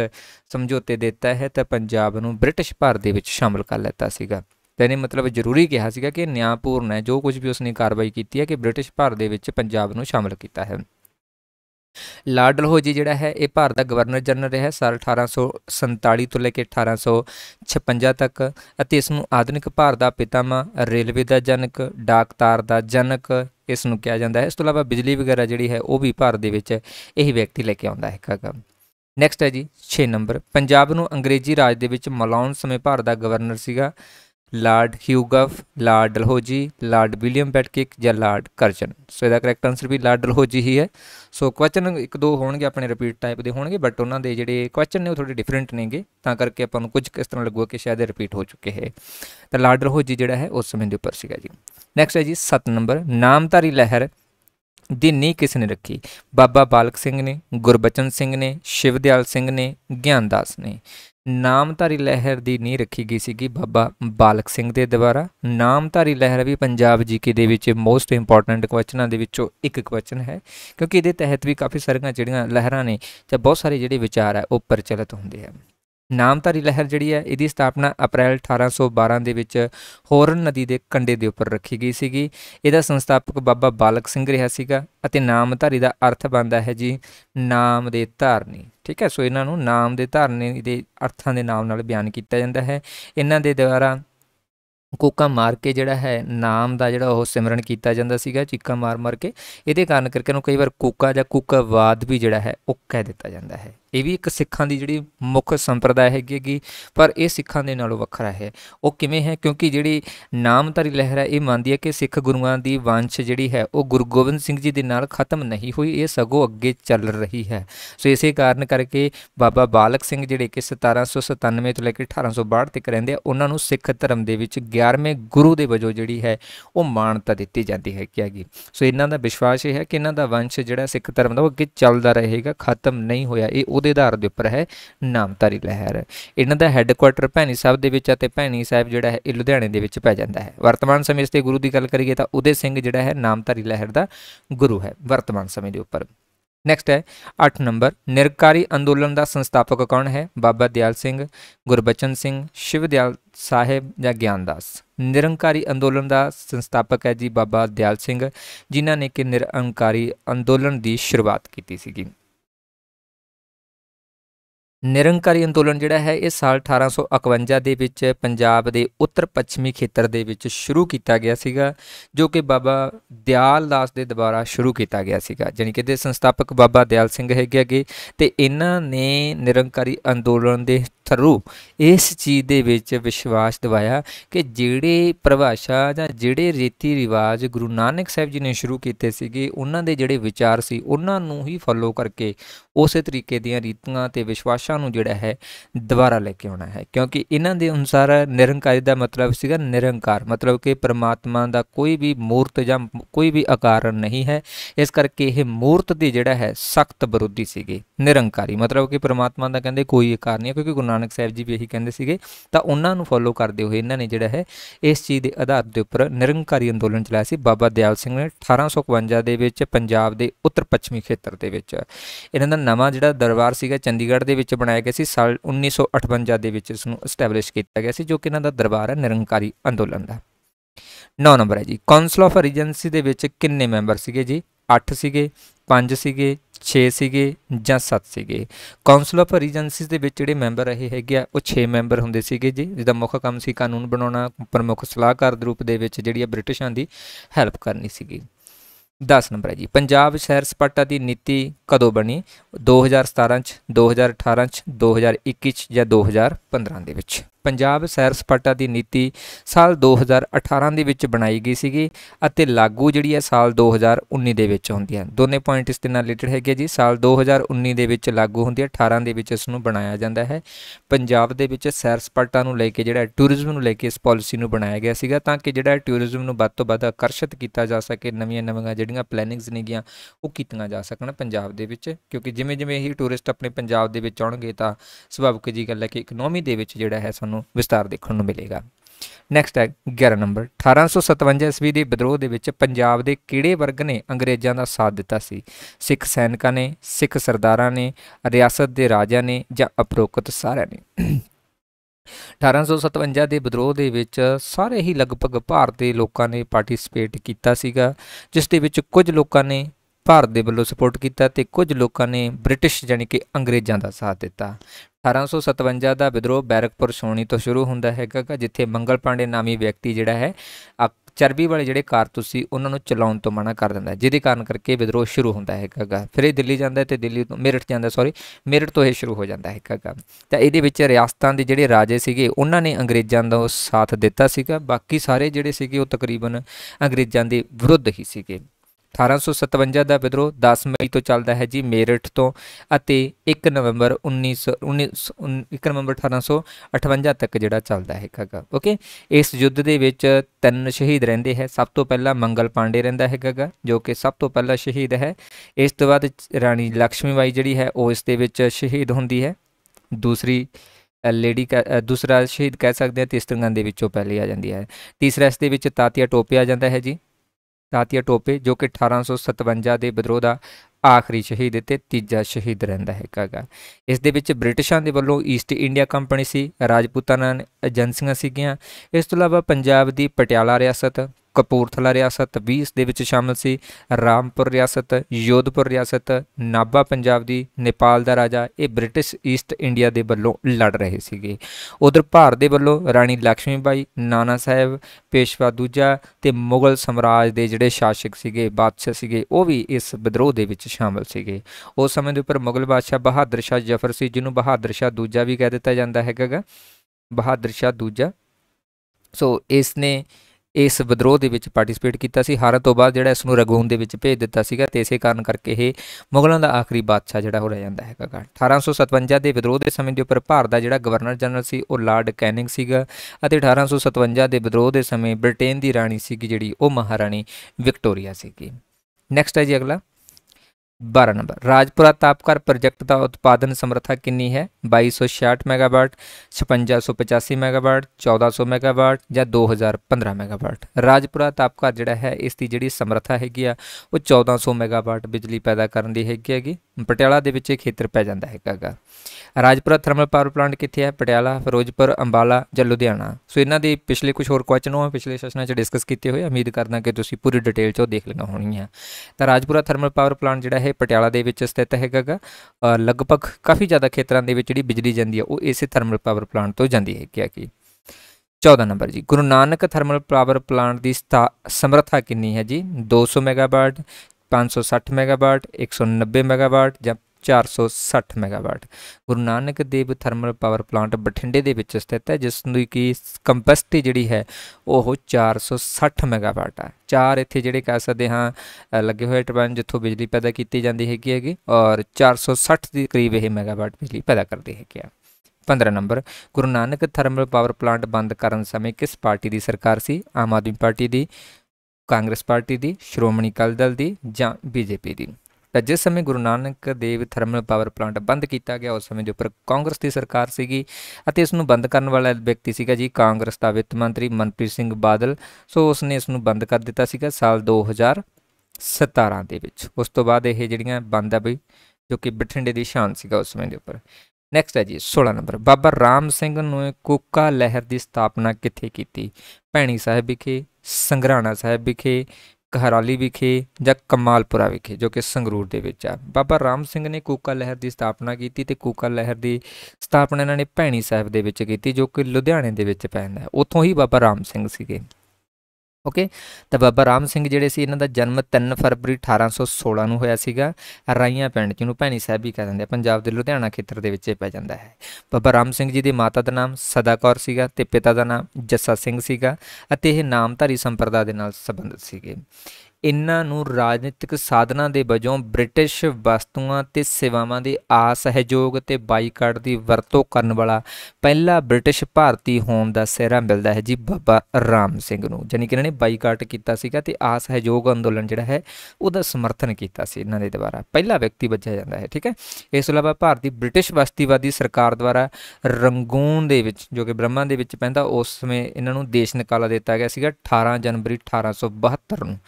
ਸਮਝੌਤੇ ਦਿੱਤਾ ਹੈ ਤਾਂ ਪੰਜਾਬ ਨੂੰ ਬ੍ਰਿਟਿਸ਼ ਭਾਰਤ ਦੇ ਵਿੱਚ ਸ਼ਾਮਲ ਕਰ ਲੈਤਾ ਸੀਗਾ ਤੇ ਇਹਨੇ ਮਤਲਬ ਜ਼ਰੂਰੀ ਕਿਹਾ ਸੀਗਾ ਕਿ ਨਿਆਂਪੂਰਨ ਹੈ ਜੋ ਕੁਝ ਵੀ ਉਸਨੇ ਕਾਰਵਾਈ ਕੀਤੀ ਹੈ ਕਿ ਬ੍ਰਿਟਿਸ਼ ਭਾਰਤ ਦੇ ਵਿੱਚ ਪੰਜਾਬ ਨੂੰ ਸ਼ਾਮਲ ਕੀਤਾ ਹੈ ਲਾਰਡ ਡਲਹੌਜੀ ਜਿਹੜਾ ਹੈ ਇਹ ਭਾਰਤ ਦਾ ਗਵਰਨਰ ਜਨਰਲ ਰਿਹਾ ਸਾਲ 1847 ਤੋਂ ਲੈ ਕੇ 1856 ਤੱਕ ਅਤੇ ਇਸ ਨੂੰ ਆਧੁਨਿਕ ਭਾਰਤ ਦਾ ਪਿਤਾਮਾ ਰੇਲਵੇ ਦਾ ਜਨਕ ਤਾਰ ਦਾ ਜਨਕ ਇਸ ਨੂੰ ਕਿਹਾ ਜਾਂਦਾ ਹੈ ਇਸ ਤੋਂ ਇਲਾਵਾ ਬਿਜਲੀ ਵਗੈਰਾ ਜਿਹੜੀ ਹੈ ਉਹ ਵੀ ਭਾਰਤ ਦੇ ਵਿੱਚ ਇਹੀ ਵਿਅਕਤੀ ਲੈ ਕੇ ਆਉਂਦਾ ਹੈ ਕਗਮ ਨੈਕਸਟ ਹੈ ਜੀ 6 ਨੰਬਰ ਪੰਜਾਬ ਨੂੰ ਅੰਗਰੇਜ਼ੀ ਰਾਜ ਦੇ ਵਿੱਚ ਮਲਾਉਣ ਸਮੇਂ ਭਾਰਤ ਦਾ ਗਵਰਨਰ ਸੀਗਾ lord Hugh Gough lord Dalhousie lord William Bentinck ਜਾਂ ਲਾਰਡ ਕਰਜਨ ਸੋ ਇਹਦਾ ਕਰੈਕਟ ਆਨਸਰ ਵੀ ਲਾਰਡ ਡਲਹੋਜੀ ਹੀ ਹੈ ਸੋ ਕੁਐਸਚਨ ਇੱਕ ਦੋ ਹੋਣਗੇ ਆਪਣੇ ਰਿਪੀਟ ਟਾਈਪ ਦੇ ਹੋਣਗੇ ਬਟ ਉਹਨਾਂ ਦੇ ਜਿਹੜੇ ਕੁਐਸਚਨ ਨੇ ਉਹ ਥੋੜੇ ਡਿਫਰੈਂਟ ਨੇਗੇ ਤਾਂ ਕਰਕੇ ਆਪਾਂ ਨੂੰ ਕੁਝ ਇਸ ਤਰ੍ਹਾਂ ਲੱਗੂਗਾ ਕਿ ਸ਼ਾਇਦ ਇਹ ਰਿਪੀਟ ਹੋ ਚੁੱਕੇ ਹੈ ਤਾਂ ਲਾਰਡ ਡਲਹੋਜੀ ਜਿਹੜਾ ਹੈ ਉਸ ਸਮੇਂ ਦੇ ਉੱਪਰ ਸੀਗਾ ਜੀ ਨੈਕਸਟ ਹੈ ਜੀ 7 ਨੰਬਰ ਨਾਮਧਾਰੀ ਲਹਿਰ ਦੀ ਨੀ ਕਿਸ ਨੇ ਰੱਖੀ ਬਾਬਾ ਬਾਲਕ ਸਿੰਘ ਨੇ ਗੁਰਬਚਨ ਸਿੰਘ ਨੇ ਸ਼ਿਵਦਿਆਲ ਸਿੰਘ ਨੇ ਗਿਆਨਦਾਸ ਨੇ ਨਾਮਧਾਰੀ ਲਹਿਰ ਦੀ ਨੀਂਹ ਰੱਖੀ ਗਈ ਸੀਗੀ ਬਾਬਾ ਬਾਲਕ ਸਿੰਘ ਦੇ ਦੁਆਰਾ ਨਾਮਧਾਰੀ ਲਹਿਰ ਵੀ ਪੰਜਾਬ ਜੀਕੇ ਦੇ ਵਿੱਚ ਮੋਸਟ ਇੰਪੋਰਟੈਂਟ ਕੁਐਸਚਨਾਂ ਦੇ ਵਿੱਚੋਂ ਇੱਕ ਕੁਐਸਚਨ ਹੈ ਕਿਉਂਕਿ ਇਹਦੇ ਤਹਿਤ ਵੀ ਕਾਫੀ ਸਾਰੀਆਂ ਜਿਹੜੀਆਂ ਲਹਿਰਾਂ ਨੇ ਜਾਂ ਬਹੁਤ ਸਾਰੇ ਜਿਹੜੇ ਵਿਚਾਰ ਆ ਉਹ ਪ੍ਰਚਲਿਤ ਹੁੰਦੇ ਆ ਨਾਮਧਾਰੀ ਲਹਿਰ ਜਿਹੜੀ ਹੈ ਇਹਦੀ ਸਥਾਪਨਾ ਅਪ੍ਰੈਲ 1812 ਦੇ ਵਿੱਚ ਹੋਰਨ ਨਦੀ ਦੇ ਕੰਢੇ ਦੇ ਉੱਪਰ ਰੱਖੀ ਗਈ ਸੀਗੀ ਇਹਦਾ ਸੰਸਥਾਪਕ ਬਾਬਾ ਬਾਲਕ ਸਿੰਘ ਰਿਹਾ ਸੀਗਾ ਅਤੇ ਨਾਮਧਾਰੀ ਦਾ ਅਰਥ ਬਣਦਾ ਹੈ ਜੀ ਨਾਮ ਦੇ ਧਾਰਨੀ ਠੀਕ ਹੈ ਸੋ ਇਹਨਾਂ ਨੂੰ ਨਾਮ ਦੇ ਧਾਰਨੀ ਦੇ ਅਰਥਾਂ ਦੇ ਨਾਮ ਨਾਲ ਬਿਆਨ ਕੀਤਾ ਜਾਂਦਾ ਹੈ ਇਹਨਾਂ ਦੇ ਦੁਆਰਾ ਕੋਕਾ ਮਾਰ ਕੇ ਜਿਹੜਾ ਹੈ ਨਾਮ ਦਾ ਜਿਹੜਾ ਉਹ ਸਿਮਰਨ ਕੀਤਾ ਜਾਂਦਾ ਸੀਗਾ ਚੀਕਾ ਮਾਰ ਮਾਰ ਕੇ ਇਹਦੇ ਕਾਰਨ ਕਰਕੇ ਨੂੰ ਕਈ ਵਾਰ ਕੋਕਾ ਜਾਂ ਕੁਕਵਾਦ ਵੀ ਜਿਹੜਾ ਹੈ ਉਹ ਕਹਿ ਦਿੱਤਾ ਜਾਂਦਾ ਹੈ ਇਹ ਵੀ ਇੱਕ ਸਿੱਖਾਂ ਦੀ ਜਿਹੜੀ ਮੁੱਖ ਸੰਪਰਦਾ ਹੈਗੀ ਕਿ ਪਰ ਇਹ ਸਿੱਖਾਂ ਦੇ ਨਾਲੋਂ ਵੱਖਰਾ ਹੈ ਉਹ ਕਿਵੇਂ ਹੈ ਕਿਉਂਕਿ ਜਿਹੜੀ ਨਾਮਧਾਰੀ ਲਹਿਰ ਹੈ ਇਹ ਮੰਨਦੀ ਹੈ ਕਿ ਸਿੱਖ ਗੁਰੂਆਂ ਦੀ ਵੰਸ਼ ਜਿਹੜੀ ਹੈ ਉਹ ਗੁਰੂ ਗੋਬਿੰਦ ਸਿੰਘ ਜੀ ਦੇ ਨਾਲ ਖਤਮ ਨਹੀਂ ਹੋਈ ਇਹ ਸਗੋਂ ਅੱਗੇ ਚੱਲ ਰਹੀ ਹੈ ਸੋ ਇਸੇ ਕਾਰਨ ਕਰਕੇ ਬਾਬਾ ਬਾਲਕ ਸਿੰਘ ਜਿਹੜੇ ਕਿ 1797 ਤੋਂ ਲੈ ਕੇ 1862 ਤੱਕ ਰਹਿੰਦੇ ਆ ਉਹਨਾਂ ਨੂੰ ਸਿੱਖ ਧਰਮ ਦੇ ਵਿੱਚ 11ਵੇਂ ਗੁਰੂ ਦੇ ਵਜੋਂ ਜਿਹੜੀ ਹੈ ਉਹ ਮਾਨਤਾ ਦਿੱਤੀ ਜਾਂਦੀ ਹੈ ਕਿ ਆਗੀ ਸੋ ਇਹਨਾਂ ਦਾ ਵਿਸ਼ਵਾਸ ਇਹ ਹੈ ਕਿ ਇਹਨਾਂ ਦਾ ਵੰਸ਼ ਜਿਹੜਾ ਸਿੱਖ ਧਰਮ ਦਾ ਉਹ ਅੱਗੇ ਚੱਲਦਾ ਰਹੇਗਾ ਖਤਮ ਨਹੀਂ ਹੋਇਆ ਇਹ ਉਹ ਦੇ ਆਧਾਰ ਦੇ ਉੱਪਰ ਹੈ ਨਾਮਧਾਰੀ ਲਹਿਰ ਇਹਨਾਂ ਦਾ ਹੈੱਡਕੁਆਰਟਰ ਭੈਣੀ ਸਾਹਿਬ ਦੇ ਵਿੱਚ ਅਤੇ ਭੈਣੀ ਸਾਹਿਬ ਜਿਹੜਾ ਹੈ ਇਹ ਲੁਧਿਆਣੇ ਦੇ ਵਿੱਚ ਪੈ ਜਾਂਦਾ ਹੈ ਵਰਤਮਾਨ ਸਮੇਂ ਇਸ ਦੇ ਗੁਰੂ ਦੀ ਗੱਲ ਕਰੀਏ ਤਾਂ ਉਦੇ ਸਿੰਘ ਜਿਹੜਾ ਹੈ ਨਾਮਧਾਰੀ ਲਹਿਰ ਦਾ ਗੁਰੂ ਹੈ ਵਰਤਮਾਨ ਸਮੇਂ ਦੇ ਉੱਪਰ ਨੈਕਸਟ ਹੈ 8 ਨੰਬਰ ਨਿਰਕਾਰੀ ਅੰਦੋਲਨ ਦਾ ਸੰਸਥਾਪਕ ਕੌਣ ਹੈ ਬਾਬਾ ਦਿਆਲ ਸਿੰਘ ਗੁਰਬਚਨ ਸਿੰਘ ਸ਼ਿਵ ਦਿਆਲ ਸਾਹਿਬ ਜਾਂ ਗਿਆਨਦਾਸ ਨਿਰੰਕਾਰੀ ਅੰਦੋਲਨ ਦਾ ਸੰਸਥਾਪਕ ਹੈ ਜੀ ਬਾਬਾ ਦਿਆਲ ਸਿੰਘ ਜਿਨ੍ਹਾਂ ਨੇ ਕਿ ਨਿਰੰਕਾਰੀ ਅੰਦੋਲਨ ਦੀ ਸ਼ੁਰੂਆਤ ਕੀਤੀ ਸੀਗੀ ਨਿਰੰਕਾਰੀ ਅੰਦੋਲਨ ਜਿਹੜਾ ਹੈ ਇਹ ਸਾਲ 1851 ਦੇ ਵਿੱਚ ਪੰਜਾਬ ਦੇ ਉੱਤਰ ਪੱਛਮੀ ਖੇਤਰ ਦੇ ਵਿੱਚ ਸ਼ੁਰੂ ਕੀਤਾ ਗਿਆ ਸੀਗਾ ਜੋ ਕਿ ਬਾਬਾ ਦਿਆਲ ਦਾਸ ਦੇ ਦੁਆਰਾ ਸ਼ੁਰੂ ਕੀਤਾ ਗਿਆ ਸੀਗਾ ਜਾਨੀ ਕਿ ਦੇ ਸੰਸਥਾਪਕ ਬਾਬਾ ਦਿਆਲ ਸਿੰਘ ਹੈਗੇ ਅਗੇ ਤੇ ਇਹਨਾਂ ਨੇ ਨਿਰੰਕਾਰੀ ਅੰਦੋਲਨ ਦੇ ਥਰੂ ਇਸ ਚੀਜ਼ ਦੇ ਵਿੱਚ ਵਿਸ਼ਵਾਸ ਦਿਵਾਇਆ ਕਿ ਜਿਹੜੇ ਪਰਿਭਾਸ਼ਾ ਜਾਂ ਜਿਹੜੇ ਰੀਤੀ ਰਿਵਾਜ ਗੁਰੂ ਨਾਨਕ ਸਾਹਿਬ ਜੀ ਨੇ ਸ਼ੁਰੂ ਕੀਤੇ ਸੀਗੇ ਉਹਨਾਂ ਦੇ ਜਿਹੜੇ ਵਿਚਾਰ ਸੀ ਉਹਨਾਂ ਨੂੰ ਹੀ ਫੋਲੋ ਕਰਕੇ ਉਸੇ ਤਰੀਕੇ ਦੀਆਂ ਰੀਤੀਆਂ ਤੇ ਵਿਸ਼ਵਾਸਾਂ ਨੂੰ ਜਿਹੜਾ ਹੈ ਦੁਬਾਰਾ ਲੈ ਕੇ ਆਉਣਾ ਹੈ ਕਿਉਂਕਿ ਇਹਨਾਂ ਦੇ ਅਨੁਸਾਰ ਨਿਰੰਕਾਰ ਦਾ ਮਤਲਬ ਸੀਗਾ ਨਿਰੰਕਾਰ ਮਤਲਬ ਕਿ ਪ੍ਰਮਾਤਮਾ ਦਾ ਕੋਈ ਵੀ ਮੂਰਤ ਜਾਂ ਕੋਈ ਵੀ ਆਕਾਰ ਨਹੀਂ ਹੈ ਇਸ ਕਰਕੇ ਇਹ ਮੂਰਤ ਦੀ ਜਿਹੜਾ ਹੈ ਸਖਤ ਵਿਰੋਧੀ ਸੀਗੇ ਨਿਰੰਕਾਰੀ ਮਤਲਬ ਕਿ ਪ੍ਰਮਾਤਮਾ ਦਾ ਕਹਿੰਦੇ ਕੋਈ ਆਕਾਰ ਨਹੀਂ ਕਿਉਂਕਿ ਗੁਰੂ ਨਾਨਕ ਸਾਹਿਬ ਜੀ ਵੀ ਇਹੀ ਕਹਿੰਦੇ ਸੀਗੇ ਤਾਂ ਉਹਨਾਂ ਨੂੰ ਫੋਲੋ ਕਰਦੇ ਹੋਏ ਇਹਨਾਂ ਨੇ ਜਿਹੜਾ ਹੈ ਇਸ ਚੀਜ਼ ਦੇ ਆਧਾਰ ਦੇ ਉੱਪਰ ਨਿਰੰਕਾਰੀ ਅੰਦੋਲਨ ਚਲਾਇਆ ਸੀ ਬਾਬਾ ਦਿਆਲ ਸਿੰਘ ਨੇ 1852 ਦੇ ਵਿੱਚ ਪੰਜਾਬ ਦੇ ਉੱਤਰ ਪੱਛਮੀ ਖੇਤਰ ਦੇ ਵਿੱਚ ਇਹਨਾਂ ਦਾ ਨਵਾਂ ਜਿਹੜਾ ਦਰਬਾਰ ਸੀਗਾ ਚੰਡੀਗੜ੍ਹ ਦੇ ਵਿੱਚ ਬਣਾਇਆ ਗਿਆ ਸੀ ਸਾਲ 1958 ਦੇ ਵਿੱਚ ਇਸ ਨੂੰ ਐਸਟੈਬਲਿਸ਼ ਕੀਤਾ ਗਿਆ ਸੀ ਜੋ ਕਿ ਇਹਨਾਂ ਦਾ ਦਰਬਾਰ ਹੈ ਨਿਰੰਕਾਰੀ ਅੰਦੋਲਨ ਦਾ 9 ਨੰਬਰ ਹੈ ਜੀ ਕਾਉਂਸਲ ਆਫ ਰੀਜੈਂਸੀ ਦੇ ਵਿੱਚ ਕਿੰਨੇ ਮੈਂਬਰ ਸੀਗੇ ਜੀ 8 ਸੀਗੇ 5 ਸੀਗੇ 6 ਸੀਗੇ ਜਾਂ 7 ਸੀਗੇ ਕਾਉਂਸਲ ਆਫ ਰੀਜੈਂਸੀਜ਼ ਦੇ ਵਿੱਚ ਜਿਹੜੇ ਮੈਂਬਰ ਰਹੇ ਹੈਗੇ ਆ ਉਹ 6 ਮੈਂਬਰ ਹੁੰਦੇ ਸੀਗੇ ਜੀ ਜਿਹਦਾ ਮੁੱਖ ਕੰਮ ਸੀ ਕਾਨੂੰਨ ਬਣਾਉਣਾ ਪ੍ਰਮੁੱਖ ਸਲਾਹਕਾਰ ਦੇ ਰੂਪ ਦੇ ਵਿੱਚ ਜਿਹੜੀ ਆ ਬ੍ਰਿਟਿਸ਼ਾਂ ਦੀ ਹੈਲਪ ਕਰਨੀ ਸੀਗੀ 10 ਨੰਬਰ ਹੈ ਜੀ ਪੰਜਾਬ ਸ਼ਹਿਰ ਸਪਾਟਾ ਦੀ ਨੀਤੀ ਕਦੋਂ ਬਣੀ 2017 ਚ 2018 ਚ 2021 ਚ ਜਾਂ 2015 ਦੇ ਵਿੱਚ ਪੰਜਾਬ ਸੈਰ ਸਪਾਟਾ ਦੀ ਨੀਤੀ ਸਾਲ 2018 ਦੇ ਵਿੱਚ ਬਣਾਈ ਗਈ ਸੀਗੀ ਅਤੇ ਲਾਗੂ ਜਿਹੜੀ ਹੈ ਸਾਲ 2019 ਦੇ ਵਿੱਚ ਹੁੰਦੀ ਹੈ ਦੋਨੇ ਪੁਆਇੰਟ ਇਸ ਦੇ ਨਾਲ ਰਿਲੇਟਡ ਹੈਗੇ ਜੀ ਸਾਲ 2019 ਦੇ ਵਿੱਚ ਲਾਗੂ ਹੁੰਦੀ ਹੈ 18 ਦੇ ਵਿੱਚ ਇਸ ਨੂੰ ਬਣਾਇਆ ਜਾਂਦਾ ਹੈ ਪੰਜਾਬ ਦੇ ਵਿੱਚ ਸੈਰ ਸਪਾਟਾ ਨੂੰ ਲੈ ਕੇ ਜਿਹੜਾ ਟੂਰਿਜ਼ਮ ਨੂੰ ਲੈ ਕੇ ਇਸ ਪਾਲਿਸੀ ਨੂੰ ਬਣਾਇਆ ਗਿਆ ਸੀਗਾ ਤਾਂ ਕਿ ਜਿਹੜਾ ਟੂਰਿਜ਼ਮ ਨੂੰ ਵੱਧ ਤੋਂ ਵੱਧ ਆਕਰਸ਼ਿਤ ਕੀਤਾ ਜਾ ਸਕੇ ਨਵੀਆਂ ਨਵੀਆਂ ਜਿਹੜੀਆਂ ਪਲੈਨਿੰਗਸ ਨੇਗੀਆਂ ਉਹ ਕੀਤੀਆਂ ਜਾ ਸਕਣ ਪੰਜਾਬ ਦੇ ਵਿੱਚ ਕਿਉਂਕਿ ਜਿਵੇਂ ਜਿਵੇਂ ਇਹ ਟੂਰਿਸਟ ਆਪਣੇ ਪੰਜਾਬ ਦੇ ਵਿੱਚ ਆਉਣਗੇ ਤਾਂ ਸੁਭਾਵਿਕ ਜੀ ਗੱਲ ਹੈ ਕਿ ਇਕਨੋਮੀ ਦੇ ਵਿੱਚ ਜਿਹੜਾ ਹੈ ਸਾਨੂੰ ਤੁਹਾਨੂੰ ਵਿਸਤਾਰ ਦੇਖਣ ਨੂੰ ਮਿਲੇਗਾ ਨੈਕਸਟ ਹੈ 11 ਨੰਬਰ 1857 ਈਸਵੀ ਦੇ ਵਿਦਰੋਹ ਦੇ ਵਿੱਚ ਪੰਜਾਬ ਦੇ ਕਿਹੜੇ ਵਰਗ ਨੇ ਅੰਗਰੇਜ਼ਾਂ ਦਾ ਸਾਥ ਦਿੱਤਾ ਸੀ ਸਿੱਖ ਸੈਨਿਕਾਂ ਨੇ ਸਿੱਖ ਸਰਦਾਰਾਂ ਨੇ ਰਿਆਸਤ ਦੇ ਰਾਜਾ ਨੇ ਜਾਂ ਅਪਰੋਕਤ ਸਾਰਿਆਂ ਨੇ 1857 ਦੇ ਵਿਦਰੋਹ ਦੇ ਵਿੱਚ ਸਾਰੇ ਹੀ ਲਗਭਗ ਭਾਰਤ ਦੇ ਲੋਕਾਂ ਨੇ ਪਾਰਟਿਸਿਪੇਟ ਕੀਤਾ ਸੀਗਾ ਜਿਸ ਦੇ ਵਿੱਚ ਕੁਝ ਲੋਕਾਂ ਨੇ ਭਾਰਤ ਦੇ ਵੱਲੋਂ ਸਪੋਰਟ ਕੀਤਾ ਤੇ ਕੁਝ ਲੋਕਾਂ ਨੇ ਬ੍ਰਿਟਿਸ਼ ਜਾਨੀ ਕਿ ਅੰਗਰੇਜ਼ਾਂ ਦਾ ਸਾਥ ਦਿੱਤਾ 1857 ਦਾ ਵਿਦਰੋਹ ਬੈਰਕਪੁਰ ਸੋਣੀ ਤੋਂ ਸ਼ੁਰੂ ਹੁੰਦਾ ਹੈਗਾ ਜਿੱਥੇ ਮੰਗਲ ਪਾਂਡੇ ਨਾਮੀ ਵਿਅਕਤੀ ਜਿਹੜਾ ਹੈ ਚਰਬੀ ਵਾਲੇ ਜਿਹੜੇ ਕਾਰਤੂਸ ਸੀ ਉਹਨਾਂ ਨੂੰ ਚਲਾਉਣ ਤੋਂ ਮਨਾ ਕਰ ਦਿੰਦਾ ਜਿਹਦੇ ਕਾਰਨ ਕਰਕੇ ਵਿਦਰੋਹ ਸ਼ੁਰੂ ਹੁੰਦਾ ਹੈਗਾ ਫਿਰ ਇਹ ਦਿੱਲੀ ਜਾਂਦਾ ਤੇ ਦਿੱਲੀ ਤੋਂ ਮੇਰਠ ਜਾਂਦਾ ਸੌਰੀ ਮੇਰਠ ਤੋਂ ਇਹ ਸ਼ੁਰੂ ਹੋ ਜਾਂਦਾ ਹੈਗਾ ਤਾਂ ਇਹਦੇ ਵਿੱਚ ਰਿਆਸਤਾਂ ਦੇ ਜਿਹੜੇ ਰਾਜੇ ਸੀਗੇ ਉਹਨਾਂ ਨੇ ਅੰਗਰੇਜ਼ਾਂ ਦਾ ਸਾਥ ਦਿੱਤਾ ਸੀਗਾ ਬਾਕੀ ਸਾਰੇ ਜਿਹੜੇ ਸੀਗੇ ਉਹ ਤਕਰੀਬਨ ਅੰਗਰੇਜ਼ਾਂ ਦੇ ਵਿਰੁੱਧ ਹੀ ਸੀਗੇ 1857 ਦਾ ਵਿਦਰੋਹ 10 ਮਈ ਤੋਂ ਚੱਲਦਾ ਹੈ ਜੀ ਮੇਰਠ ਤੋਂ ਅਤੇ 1 ਨਵੰਬਰ 1919 1 ਨਵੰਬਰ 1858 ਤੱਕ ਜਿਹੜਾ ਚੱਲਦਾ ਹੈ ਹੈਗਾ ਓਕੇ ਇਸ ਯੁੱਧ ਦੇ ਵਿੱਚ ਤਿੰਨ ਸ਼ਹੀਦ ਰਹਿੰਦੇ ਹੈ ਸਭ ਤੋਂ ਪਹਿਲਾਂ ਮੰਗਲ ਪਾਂਡੇ ਰਹਿੰਦਾ ਹੈ ਹੈਗਾ ਜੋ ਕਿ ਸਭ ਤੋਂ ਪਹਿਲਾ ਸ਼ਹੀਦ ਹੈ ਇਸ ਤੋਂ ਬਾਅਦ ਰਾਣੀ ਲక్ష్ਮੀਬਾਈ ਜਿਹੜੀ ਹੈ ਉਹ ਇਸ ਦੇ ਵਿੱਚ ਸ਼ਹੀਦ ਹੁੰਦੀ ਹੈ ਦੂਸਰੀ ਲੇਡੀ ਦੂਸਰਾ ਸ਼ਹੀਦ ਕਹਿ ਸਕਦੇ ਆ ਤੇ ਇਸ ਤਰ੍ਹਾਂ ਦੇ ਵਿੱਚੋਂ ਪਹਿਲੇ ਆ ਜਾਂਦੀ ਹੈ ਤੀਸਰਾ ਇਸ ਦੇ ਵਿੱਚ ਤਾਤੀਆ ਟੋਪੇ ਆ ਜਾਂਦਾ ਹੈ ਜੀ ਤਾਤੀਆ ਟੋਪੇ ਜੋ ਕਿ 1857 ਦੇ ਵਿਦਰੋਹ ਦਾ ਆਖਰੀ ਸ਼ਹੀਦ ਤੇ ਤੀਜਾ ਸ਼ਹੀਦ ਰਹਿੰਦਾ ਹੈਗਾ ਇਸ ਦੇ ਵਿੱਚ ਬ੍ਰਿਟਿਸ਼ਾਂ ਦੇ ਵੱਲੋਂ ਈਸਟ ਇੰਡੀਆ ਕੰਪਨੀ ਸੀ ਰਾਜਪੂਤਾਨਾ ਏਜੰਸੀਆਂ ਸੀਗੀਆਂ ਇਸ ਤੋਂ ਇਲਾਵਾ ਪੰਜਾਬ ਦੀ ਪਟਿਆਲਾ ਰਿਆਸਤ ਕਪੂਰਥਲਾ ਰਿਆਸਤ 20 ਦੇ ਵਿੱਚ ਸ਼ਾਮਲ ਸੀ ਰਾਮਪੁਰ ਰਿਆਸਤ ਯੋਧਪੁਰ ਰਿਆਸਤ ਨਾਬਾ ਪੰਜਾਬ ਦੀ ਨੇਪਾਲ ਦਾ ਰਾਜਾ ਇਹ ਬ੍ਰਿਟਿਸ਼ ਈਸਟ ਇੰਡੀਆ ਦੇ ਵੱਲੋਂ ਲੜ ਰਹੇ ਸੀਗੇ ਉਧਰ ਭਾਰਤ ਦੇ ਵੱਲੋਂ ਰਾਣੀ ਲక్ష్ਮੀਬਾਈ ਨਾਨਾ ਸਾਹਿਬ ਪੇਸ਼ਵਾ ਦੂਜਾ ਤੇ ਮੁਗਲ ਸਮਰਾਜ ਦੇ ਜਿਹੜੇ ਸ਼ਾਸਕ ਸੀਗੇ ਬਾਦਸ਼ਾਹ ਸੀਗੇ ਉਹ ਵੀ ਇਸ ਵਿਦਰੋਹ ਦੇ ਵਿੱਚ ਸ਼ਾਮਲ ਸੀਗੇ ਉਸ ਸਮੇਂ ਦੇ ਉੱਪਰ ਮੁਗਲ ਬਾਦਸ਼ਾਹ ਬਹਾਦਰ ਸ਼ਾਹ ਜ਼ਫਰ ਸੀ ਜਿਹਨੂੰ ਬਹਾਦਰ ਸ਼ਾਹ ਦੂਜਾ ਵੀ ਕਹਿ ਦਿੱਤਾ ਜਾਂਦਾ ਹੈਗਾ ਬਹਾਦਰ ਸ਼ਾਹ ਦੂਜਾ ਸੋ ਇਸ ਨੇ ਇਸ ਵਿਦਰੋਹ ਦੇ ਵਿੱਚ ਪਾਰਟਿਸਿਪੇਟ ਕੀਤਾ ਸੀ ਹਾਰਨ ਤੋਂ ਬਾਅਦ ਜਿਹੜਾ ਇਸ ਨੂੰ ਰਗੂਨ ਦੇ ਵਿੱਚ ਭੇਜ ਦਿੱਤਾ ਸੀਗਾ ਤੇ ਇਸੇ ਕਾਰਨ ਕਰਕੇ ਇਹ ਮੁਗਲਾਂ ਦਾ ਆਖਰੀ ਬਾਦਸ਼ਾਹ ਜਿਹੜਾ ਹੋ ਰਿਹਾ ਜਾਂਦਾ ਹੈਗਾ 1857 ਦੇ ਵਿਦਰੋਹ ਦੇ ਸਮੇਂ ਦੇ ਉੱਪਰ ਭਾਰਤ ਦਾ ਜਿਹੜਾ ਗਵਰਨਰ ਜਨਰਲ ਸੀ ਉਹ ਲਾਰਡ ਕੈਨਿੰਗ ਸੀਗਾ ਅਤੇ 1857 ਦੇ ਵਿਦਰੋਹ ਦੇ ਸਮੇਂ ਬ੍ਰਿਟੇਨ ਦੀ ਰਾਣੀ ਸੀਗੀ ਜਿਹੜੀ ਉਹ ਮਹਾਰਾਣੀ ਵਿਕਟੋਰੀਆ ਸੀਗੀ ਨੈਕਸਟ ਹੈ ਜੀ ਅਗਲਾ 12 ਨੰਬਰ ਰਾਜਪੁਰਾ ਤਾਪਕਾਰ ਪ੍ਰੋਜੈਕਟ ਦਾ ਉਤਪਾਦਨ ਸਮਰੱਥਾ ਕਿੰਨੀ ਹੈ 2266 ਮੈਗਾਵਾਟ 5685 ਮੈਗਾਵਾਟ 1400 ਮੈਗਾਵਾਟ ਜਾਂ 2015 ਮੈਗਾਵਾਟ ਰਾਜਪੁਰਾ ਤਾਪਕਾਰ ਜਿਹੜਾ ਹੈ ਇਸ ਦੀ ਜਿਹੜੀ ਸਮਰੱਥਾ ਹੈਗੀ ਆ ਉਹ 1400 ਮੈਗਾਵਾਟ ਬਿਜਲੀ ਪੈਦਾ ਕਰਨ ਦੀ ਹੈਗੀ ਹੈਗੀ ਪਟਿਆਲਾ ਦੇ ਵਿੱਚ ਇਹ ਖੇਤਰ ਪੈ ਜਾਂਦਾ ਹੈਗਾਗਾ ਰਾਜਪੁਰਾ ਥਰਮਲ ਪਾਵਰ ਪਲਾਂਟ ਕਿੱਥੇ ਹੈ ਪਟਿਆਲਾ ਫਿਰੋਜ਼ਪੁਰ ਅੰਬਾਲਾ ਜਾਂ ਲੁਧਿਆਣਾ ਸੋ ਇਹਨਾਂ ਦੇ ਪਿਛਲੇ ਕੁਝ ਹੋਰ ਕੁਐਸਚਨ ਉਹ ਪਿਛਲੇ ਸੈਸ਼ਨਾਂ 'ਚ ਡਿਸਕਸ ਕੀਤੇ ਹੋਏ ਉਮੀਦ ਕਰਦਾ ਕਿ ਤੁਸੀਂ ਪੂਰੀ ਡਿਟੇਲ 'ਚ ਉਹ ਦੇਖ ਲਿਆ ਹੋਣੀ ਹੈ ਤਾਂ ਰਾਜਪੁਰਾ ਥਰਮਲ ਪਾਵਰ ਪਲਾਂਟ ਜਿਹੜਾ ਇਹ ਪਟਿਆਲਾ ਦੇ ਵਿੱਚ ਸਥਿਤ ਹੈਗਾਗਾ ਲਗਭਗ ਕਾਫੀ ਜ਼ਿਆਦਾ ਖੇਤਰਾਂ ਦੇ ਵਿੱਚ ਜਿਹੜੀ ਬਿਜਲੀ ਜਾਂਦੀ ਹੈ ਉਹ ਇਸੇ ਥਰਮਲ ਪਾਵਰ ਪਲਾਂਟ ਤੋਂ ਜਾਂਦੀ ਹੈ ਕਿਹਾ ਕਿ 14 ਨੰਬਰ ਜੀ Guru Nanak thermal power plant ਦੀ ਸਮਰੱਥਾ ਕਿੰਨੀ ਹੈ ਜੀ 200 ਮੈਗਾਵਾਟ 560 ਮੈਗਾਵਾਟ 190 ਮੈਗਾਵਾਟ ਜਾਂ 460 megawatt Guru Nanak Dev thermal power plant ਬਠਿੰਡੇ ਦੇ ਵਿੱਚ ਸਥਿਤ ਹੈ ਜਿਸ ਦੀ ਕੀ ਕੰਪੈਸਟੀ ਜਿਹੜੀ ਹੈ ਉਹ 460 ਮੈਗਾਵਾਟ ਹੈ ਚਾਰ ਇੱਥੇ ਜਿਹੜੇ ਕਹਿ ਸਕਦੇ ਹਾਂ ਲੱਗੇ ਹੋਏ ਟਰਬਾਈਨ ਜਿੱਥੋਂ ਬਿਜਲੀ ਪੈਦਾ ਕੀਤੀ ਜਾਂਦੀ ਹੈਗੀ ਹੈਗੀ ਔਰ 460 ਦੇ ਕਰੀਬ ਇਹ ਮੈਗਾਵਾਟ ਬਿਜਲੀ ਪੈਦਾ ਕਰਦੀ ਹੈ ਆ 15 number Guru Nanak thermal power plant ਬੰਦ ਕਰਨ ਸਮੇਂ ਕਿਸ ਪਾਰਟੀ ਦੀ ਸਰਕਾਰ ਸੀ ਆਮ ਆਦਮੀ ਪਾਰਟੀ ਦੀ ਕਾਂਗਰਸ ਪਾਰਟੀ ਦੀ ਸ਼੍ਰੋਮਣੀ ਅਕਾਲੀ ਦਲ ਦੀ ਜਾਂ ਬੀਜੇਪੀ ਦੀ ਤਾਂ ਜਿਸ ਸਮੇਂ Guru Nanak Dev thermal power plant ਬੰਦ ਕੀਤਾ ਗਿਆ ਉਸ ਸਮੇਂ ਜੋ ਪਰ ਕਾਂਗਰਸ ਦੀ ਸਰਕਾਰ ਸੀਗੀ ਅਤੇ ਇਸ ਨੂੰ ਬੰਦ ਕਰਨ ਵਾਲਾ ਵਿਅਕਤੀ ਸੀਗਾ ਜੀ ਕਾਂਗਰਸ ਦਾ ਵਿੱਤ ਮੰਤਰੀ ਮਨਪ੍ਰੀਤ ਸਿੰਘ ਬਾਦਲ ਸੋ ਉਸ ਨੇ ਇਸ ਨੂੰ ਬੰਦ ਕਰ ਦਿੱਤਾ ਸੀਗਾ ਸਾਲ 2017 ਦੇ ਵਿੱਚ ਉਸ ਤੋਂ ਬਾਅਦ ਇਹ ਜਿਹੜੀਆਂ ਬੰਦ ਆ ਬਈ ਜੋ ਕਿ ਬਠਿੰਡੇ ਦੀ ਸ਼ਾਨ ਸੀਗਾ ਉਸ ਸਮੇਂ ਦੇ ਉੱਪਰ ਨੈਕਸਟ ਹੈ ਜੀ 16 ਨੰਬਰ ਬਾਬਾ ਰਾਮ ਸਿੰਘ ਨੇ ਕੋਕਾ ਲਹਿਰ ਦੀ ਸਥਾਪਨਾ ਕਿੱਥੇ ਕੀਤੀ ਭੈਣੀ ਸਾਹਿਬ ਵਿਖੇ ਸੰਗਰਾਣਾ ਸਾਹਿਬ ਵਿਖੇ ਕਹਰਾਲੀ ਵਿਖੇ ਜਾਂ ਕਮਾਲਪੁਰਾ ਵਿਖੇ ਜੋ ਕਿ ਸੰਗਰੂਰ ਦੇ ਵਿੱਚ ਆ ਬਾਬਾ ਰਾਮ ਸਿੰਘ ਨੇ ਕੂਕਾ ਲਹਿਰ ਦੀ ਸਥਾਪਨਾ ਕੀਤੀ ਤੇ ਕੂਕਾ ਲਹਿਰ ਦੀ ਸਥਾਪਨਾ ਇਹਨਾਂ ਨੇ ਭੈਣੀ ਸਾਹਿਬ ਦੇ ਵਿੱਚ ਕੀਤੀ ਜੋ ਕਿ ਲੁਧਿਆਣੇ ਦੇ ਵਿੱਚ ਪੈਂਦਾ ਉੱਥੋਂ ਹੀ ਬਾਬਾ ਰਾਮ ਸਿੰਘ ਸੀਗੇ ਓਕੇ ਤਾਂ ਬਾਬਾ ਰਾਮ ਸਿੰਘ ਜਿਹੜੇ ਸੀ ਇਹਨਾਂ ਦਾ ਜਨਮ 3 ਫਰਵਰੀ 1816 ਨੂੰ ਹੋਇਆ ਸੀਗਾ ਰਾਈਆਂ ਪਿੰਡ ਨੂੰ ਭੈਣੀ ਸਾਹਿਬ ਵੀ ਕਹਿੰਦੇ ਆ ਪੰਜਾਬ ਦੇ ਲੁਧਿਆਣਾ ਖੇਤਰ ਦੇ ਵਿੱਚ ਪੈ ਜਾਂਦਾ ਹੈ ਬਾਬਾ ਰਾਮ ਸਿੰਘ ਜੀ ਦੀ ਮਾਤਾ ਦਾ ਨਾਮ ਸਦਾ ਕੌਰ ਸੀਗਾ ਤੇ ਪਿਤਾ ਦਾ ਨਾਮ ਜੱਸਾ ਸਿੰਘ ਸੀਗਾ ਅਤੇ ਇਹ ਨਾਮਧਾਰੀ ਸੰਪਰਦਾ ਦੇ ਨਾਲ ਸੰਬੰਧਿਤ ਸੀਗੇ ਇਹਨਾਂ ਨੂੰ ਰਾਜਨੀਤਿਕ ਸਾਧਨਾਂ ਦੇ ਵਜੋਂ ਬ੍ਰਿਟਿਸ਼ ਵਸਤੂਆਂ ਤੇ ਸੇਵਾਵਾਂ ਦੇ ਆਸਹਿਯੋਗ ਤੇ ਬਾਈਕਾਟ ਦੀ ਵਰਤੋਂ ਕਰਨ ਵਾਲਾ ਪਹਿਲਾ ਬ੍ਰਿਟਿਸ਼ ਭਾਰਤੀ ਹੋਣ ਦਾ ਸਿਹਰਾ ਮਿਲਦਾ ਹੈ ਜੀ ਬਾਬਾ ਰਾਮ ਸਿੰਘ ਨੂੰ ਜਾਨੀ ਕਿ ਇਹਨਾਂ ਨੇ ਬਾਈਕਾਟ ਕੀਤਾ ਸੀਗਾ ਤੇ ਆਸਹਿਯੋਗ ਅੰਦੋਲਨ ਜਿਹੜਾ ਹੈ ਉਹਦਾ ਸਮਰਥਨ ਕੀਤਾ ਸੀ ਇਹਨਾਂ ਦੇ ਦੁਆਰਾ ਪਹਿਲਾ ਵਿਅਕਤੀ ਬੱਝਿਆ ਜਾਂਦਾ ਹੈ ਠੀਕ ਹੈ ਇਸ ਤੋਂ ਇਲਾਵਾ ਭਾਰਤੀ ਬ੍ਰਿਟਿਸ਼ ਵਸਤੀਵਾਦੀ ਸਰਕਾਰ ਦੁਆਰਾ ਰੰਗੂਨ ਦੇ ਵਿੱਚ ਜੋ ਕਿ ਬ੍ਰਹਮਾ ਦੇ ਵਿੱਚ ਪੈਂਦਾ ਉਸ ਸਮੇਂ ਇਹਨਾਂ ਨੂੰ ਦੇਸ਼ ਨਿਕਾਲਾ ਦਿੱਤਾ ਗਿਆ ਸੀਗਾ 18 ਜਨਵਰੀ 1872 ਨੂੰ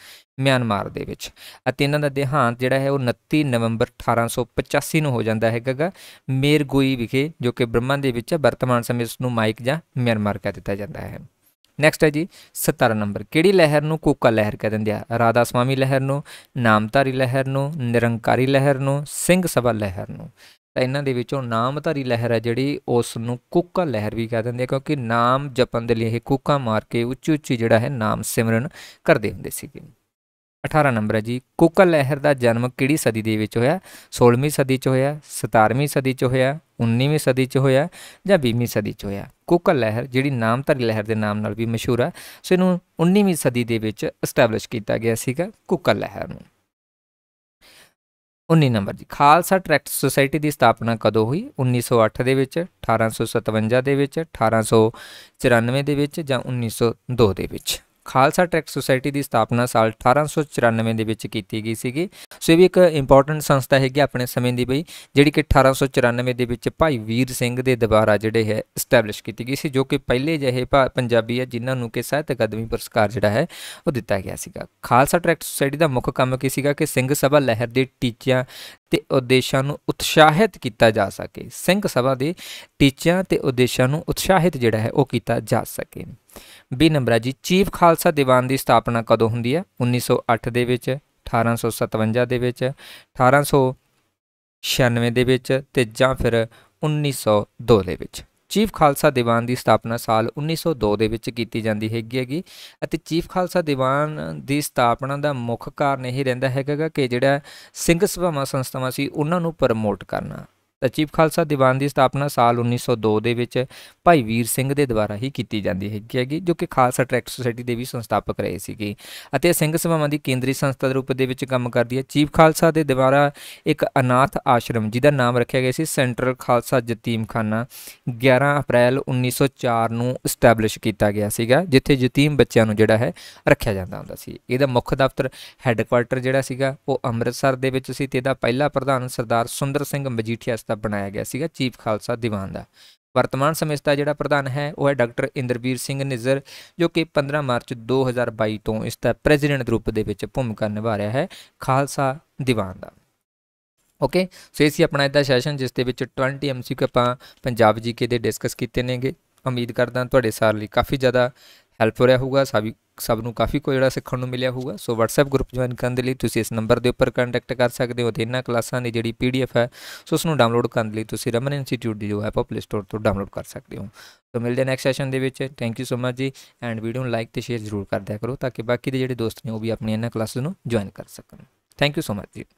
ਮਿਆਂਮਾਰ ਦੇ ਵਿੱਚ ਅਤੇ ਇਹਨਾਂ ਦਾ ਦੇਹਾਂਤ ਜਿਹੜਾ ਹੈ ਉਹ 29 ਨਵੰਬਰ 1885 ਨੂੰ ਹੋ ਜਾਂਦਾ ਹੈਗਾਗਾ ਮੇਰਗੋਈ ਵਿਖੇ ਜੋ ਕਿ ਬ੍ਰਹਮਾ ਦੇ ਵਿੱਚ ਹੈ ਵਰਤਮਾਨ ਸਮੇਂ ਇਸ ਨੂੰ ਮਾਈਕ ਜਾਂ ਮਿਆਂਮਾਰ ਕਹਿ ਦਿੱਤਾ ਜਾਂਦਾ ਹੈ ਨੈਕਸਟ ਹੈ ਜੀ 17 ਨੰਬਰ ਕਿਹੜੀ ਲਹਿਰ ਨੂੰ ਕੋਕਾ ਲਹਿਰ ਕਹਿ ਦਿੰਦੇ ਆ ਰਾਧਾ ਸਵਾਮੀ ਲਹਿਰ ਨੂੰ ਨਾਮਧਾਰੀ ਲਹਿਰ ਨੂੰ ਨਿਰੰਕਾਰੀ ਲਹਿਰ ਨੂੰ ਸਿੰਘ ਸਭਾ ਲਹਿਰ ਨੂੰ ਤਾਂ ਇਹਨਾਂ ਦੇ ਵਿੱਚੋਂ ਨਾਮਧਾਰੀ ਲਹਿਰ ਹੈ ਜਿਹੜੀ ਉਸ ਨੂੰ ਕੋਕਾ ਲਹਿਰ ਵੀ ਕਹਿ ਦਿੰਦੇ ਆ ਕਿਉਂਕਿ ਨਾਮ ਜਪਣ ਦੇ ਲਈ ਇਹ ਕੋਕਾ ਮਾਰ ਕੇ ਉੱਚੀ ਉੱਚੀ ਜਿਹੜਾ ਹੈ ਨਾਮ ਸਿਮਰਨ ਕਰਦੇ ਹੁੰਦੇ ਸੀਗੇ 18 ਨੰਬਰ ਹੈ ਜੀ ਕੁਕਲ ਲਹਿਰ ਦਾ ਜਨਮ ਕਿਹੜੀ ਸਦੀ ਦੇ ਵਿੱਚ ਹੋਇਆ 16ਵੀਂ ਸਦੀ 'ਚ ਹੋਇਆ 17ਵੀਂ ਸਦੀ 'ਚ ਹੋਇਆ 19ਵੀਂ ਸਦੀ 'ਚ ਹੋਇਆ ਜਾਂ 20ਵੀਂ ਸਦੀ 'ਚ ਹੋਇਆ ਕੁਕਲ ਲਹਿਰ ਜਿਹੜੀ ਨਾਮਧਾਰੀ ਲਹਿਰ ਦੇ ਨਾਮ ਨਾਲ ਵੀ ਮਸ਼ਹੂਰ ਹੈ ਸੋ ਇਹਨੂੰ 19ਵੀਂ ਸਦੀ ਦੇ ਵਿੱਚ ਐਸਟੈਬਲਿਸ਼ ਕੀਤਾ ਗਿਆ ਸੀਗਾ ਕੁਕਲ ਲਹਿਰ ਨੂੰ 19 ਨੰਬਰ ਜੀ ਖਾਲਸਾ ਟ੍ਰੈਕਟ ਸੁਸਾਇਟੀ ਦੀ ਸਥਾਪਨਾ ਕਦੋਂ ਹੋਈ 1908 ਦੇ ਵਿੱਚ 1857 ਦੇ ਵਿੱਚ 1894 ਦੇ ਵਿੱਚ ਜਾਂ 1902 ਦੇ ਵਿੱਚ ਖਾਲਸਾ ਟ੍ਰੈਕ ਸੁਸਾਇਟੀ ਦੀ ਸਥਾਪਨਾ ਸਾਲ 1894 ਦੇ ਵਿੱਚ ਕੀਤੀ ਗਈ ਸੀਗੀ ਸੋ ਇਹ ਵੀ ਇੱਕ ਇੰਪੋਰਟੈਂਟ ਸੰਸਥਾ ਹੈਗੀ ਆਪਣੇ ਸਮੇਂ ਦੀ ਬਈ ਜਿਹੜੀ ਕਿ 1894 ਦੇ ਵਿੱਚ ਭਾਈ ਵੀਰ ਸਿੰਘ ਦੇ ਦੁਆਰਾ ਜਿਹੜੇ ਹੈ ਸਟੈਬਲਿਸ਼ ਕੀਤੀ ਗਈ ਸੀ ਜੋ ਕਿ ਪਹਿਲੇ ਜਿਹੇ ਪੰਜਾਬੀ ਹੈ ਜਿਨ੍ਹਾਂ ਨੂੰ ਕਿ ਸਾਹਿਤ ਅਕਾਦਮੀ ਪੁਰਸਕਾਰ ਜਿਹੜਾ ਹੈ ਉਹ ਦਿੱਤਾ ਗਿਆ ਸੀਗਾ ਖਾਲਸਾ ਟ੍ਰੈਕ ਸੁਸਾਇਟੀ ਦਾ ਮੁੱਖ ਕੰਮ ਕੀ ਸੀਗਾ ਕਿ ਸਿੰਘ ਸਭਾ ਲਹਿਰ ਦੇ ਟੀਚਿਆਂ ਤੇ ਉਦੇਸ਼ਾਂ ਨੂੰ ਉਤਸ਼ਾਹਿਤ ਕੀਤਾ ਜਾ ਸਕੇ ਸਿੰਘ ਸਭਾ ਦੇ ਟੀਚਿਆਂ ਤੇ ਉਦੇਸ਼ਾਂ ਨੂੰ ਉਤਸ਼ਾਹਿਤ ਜਿਹੜਾ ਹੈ ਉਹ ਕੀਤਾ ਜਾ ਸਕੇ ਬੀ ਨੰਬਰ ਹੈ ਜੀ ਚੀਫ ਖਾਲਸਾ ਦੀਵਾਨ ਦੀ ਸਥਾਪਨਾ ਕਦੋਂ ਹੁੰਦੀ ਹੈ 1908 ਦੇ ਵਿੱਚ 1857 ਦੇ ਵਿੱਚ 1896 ਦੇ ਵਿੱਚ ਤੇ ਜਾਂ ਫਿਰ 1902 ਦੇ ਵਿੱਚ ਚੀਫ ਖਾਲਸਾ ਦੀਵਾਨ ਦੀ ਸਥਾਪਨਾ ਸਾਲ 1902 ਦੇ ਵਿੱਚ ਕੀਤੀ ਜਾਂਦੀ ਹੈਗੀ ਹੈਗੀ ਅਤੇ ਚੀਫ ਖਾਲਸਾ ਦੀਵਾਨ ਦੀ ਸਥਾਪਨਾ ਦਾ ਮੁੱਖ ਕਾਰਨ ਇਹ ਰਹਿੰਦਾ ਹੈਗਾ ਕਿ ਜਿਹੜਾ ਸਿੰਘ ਸਭਾਵਾਂ ਸੰਸਥਾਵਾਂ ਸੀ ਉਹਨਾਂ ਨੂੰ ਪ੍ਰਮੋਟ ਕਰਨਾ ਚੀਫ ਖਾਲਸਾ ਦੀਵਾਨ ਦੀ ਸਥਾਪਨਾ ਸਾਲ 1902 ਦੇ ਵਿੱਚ ਭਾਈ ਵੀਰ ਸਿੰਘ ਦੇ ਦੁਆਰਾ ਹੀ ਕੀਤੀ ਜਾਂਦੀ ਹੈਗੀ ਹੈਗੀ ਜੋ ਕਿ ਖਾਲਸਾ ਟ੍ਰੈਕ ਸੋਸਾਇਟੀ ਦੇ ਵੀ ਸੰਸਥਾਪਕ ਰਹੇ ਸੀਗੇ ਅਤੇ ਸਿੰਘ ਸਭਾਵਾਂ ਦੀ ਕੇਂਦਰੀ ਸੰਸਥਾ ਦੇ ਰੂਪ ਦੇ ਵਿੱਚ ਕੰਮ ਕਰਦੀ ਹੈ ਚੀਫ ਖਾਲਸਾ ਦੇ ਦੁਆਰਾ ਇੱਕ ਅਨਾਥ ਆਸ਼ਰਮ ਜਿਹਦਾ ਨਾਮ ਰੱਖਿਆ ਗਿਆ ਸੀ ਸੈਂਟਰਲ ਖਾਲਸਾ ਯਤੀਮਖਾਨਾ 11 ਅਪ੍ਰੈਲ 1904 ਨੂੰ ਸਟੈਬਲਿਸ਼ ਕੀਤਾ ਗਿਆ ਸੀਗਾ ਜਿੱਥੇ ਯਤੀਮ ਬੱਚਿਆਂ ਨੂੰ ਜਿਹੜਾ ਹੈ ਰੱਖਿਆ ਜਾਂਦਾ ਹੁੰਦਾ ਸੀ ਇਹਦਾ ਮੁੱਖ ਦਫ਼ਤਰ ਹੈੱਡਕੁਆਰਟਰ ਜਿਹੜਾ ਸੀਗਾ ਉਹ ਅੰਮ੍ਰਿਤਸਰ ਦੇ ਵਿੱਚ ਸੀ ਤੇ ਇਹਦਾ ਪਹਿਲਾ ਪ੍ਰਧਾਨ ਸਰਦਾਰ ਸੁੰਦਰ ਸਿੰਘ ਮਜੀਠੀਆ ਦਾ ਬਣਾਇਆ ਗਿਆ ਸੀਗਾ ਚੀਫ ਖਾਲਸਾ ਦੀਵਾਨ ਦਾ ਵਰਤਮਾਨ ਸਮੇਂ ਦਾ ਜਿਹੜਾ ਪ੍ਰਧਾਨ ਹੈ ਉਹ ਹੈ ਡਾਕਟਰ ਇੰਦਰਵੀਰ ਸਿੰਘ ਨਿਜ਼ਰ ਜੋ ਕਿ 15 ਮਾਰਚ 2022 ਤੋਂ ਇਸ ਦਾ ਪ੍ਰੈਜ਼ੀਡੈਂਟ ਦੇ ਰੂਪ ਦੇ ਵਿੱਚ ਭੂਮਿਕਾ ਨਿਭਾ ਰਿਹਾ ਹੈ ਖਾਲਸਾ ਦੀਵਾਨ ਦਾ ਓਕੇ ਸੋ ਇਹ ਸੀ ਆਪਣਾ ਇਹਦਾ ਸੈਸ਼ਨ ਜਿਸ ਦੇ ਵਿੱਚ 20 ਐਮਸੀਕਿਊ ਆਪਾਂ ਪੰਜਾਬ ਜੀਕੇ ਦੇ ਡਿਸਕਸ ਕੀਤੇ ਨੇਗੇ ਉਮੀਦ ਕਰਦਾ ਤੁਹਾਡੇ ਸਾਰ ਲਈ ਕਾਫੀ ਜ਼ਿਆਦਾ ਹੈਲਪ ਹੋ ਰਿਹਾ ਹੋਊਗਾ ਸਭੀ ਸਭ ਨੂੰ ਕਾਫੀ ਕੁ ਜਿਹੜਾ ਸਿੱਖਣ ਨੂੰ ਮਿਲਿਆ ਹੋਊਗਾ ਸੋ WhatsApp ਗਰੁੱਪ ਜੁਆਇਨ ਕਰਨ ਦੇ ਲਈ ਤੁਸੀਂ ਇਸ ਨੰਬਰ ਦੇ ਉੱਪਰ ਕੰਟੈਕਟ ਕਰ ਸਕਦੇ ਹੋ ਤੇ ਇਹਨਾਂ ਕਲਾਸਾਂ ਦੀ ਜਿਹੜੀ PDF ਹੈ ਸੋ ਉਸ ਨੂੰ ਡਾਊਨਲੋਡ ਕਰਨ ਲਈ ਤੁਸੀਂ ਰਮਨ ਇੰਸਟੀਚਿਊਟ ਦੀ ਜੋ ਐਪ ਪਲੇ ਸਟੋਰ ਤੋਂ ਡਾਊਨਲੋਡ ਕਰ ਸਕਦੇ ਹੋ ਸੋ ਮਿਲਦੇ ਨੈਕਸਟ ਸੈਸ਼ਨ ਦੇ ਵਿੱਚ ਥੈਂਕ ਯੂ ਸੋ ਮਚ ਜੀ ਐਂਡ ਵੀਡੀਓ ਨੂੰ ਲਾਈਕ ਤੇ ਸ਼ੇਅਰ ਜ਼ਰੂਰ ਕਰ ਦਿਆ ਕਰੋ ਤਾਂ ਕਿ ਬਾਕੀ ਦੇ ਜਿਹੜੇ ਦੋਸਤ ਨੇ ਉਹ ਵੀ ਆਪਣੀ ਇਹਨਾਂ ਕਲਾਸਾਂ ਨੂੰ ਜੁਆਇਨ ਕਰ ਸਕਣ ਥੈਂਕ ਯੂ ਸੋ ਮਚ ਜੀ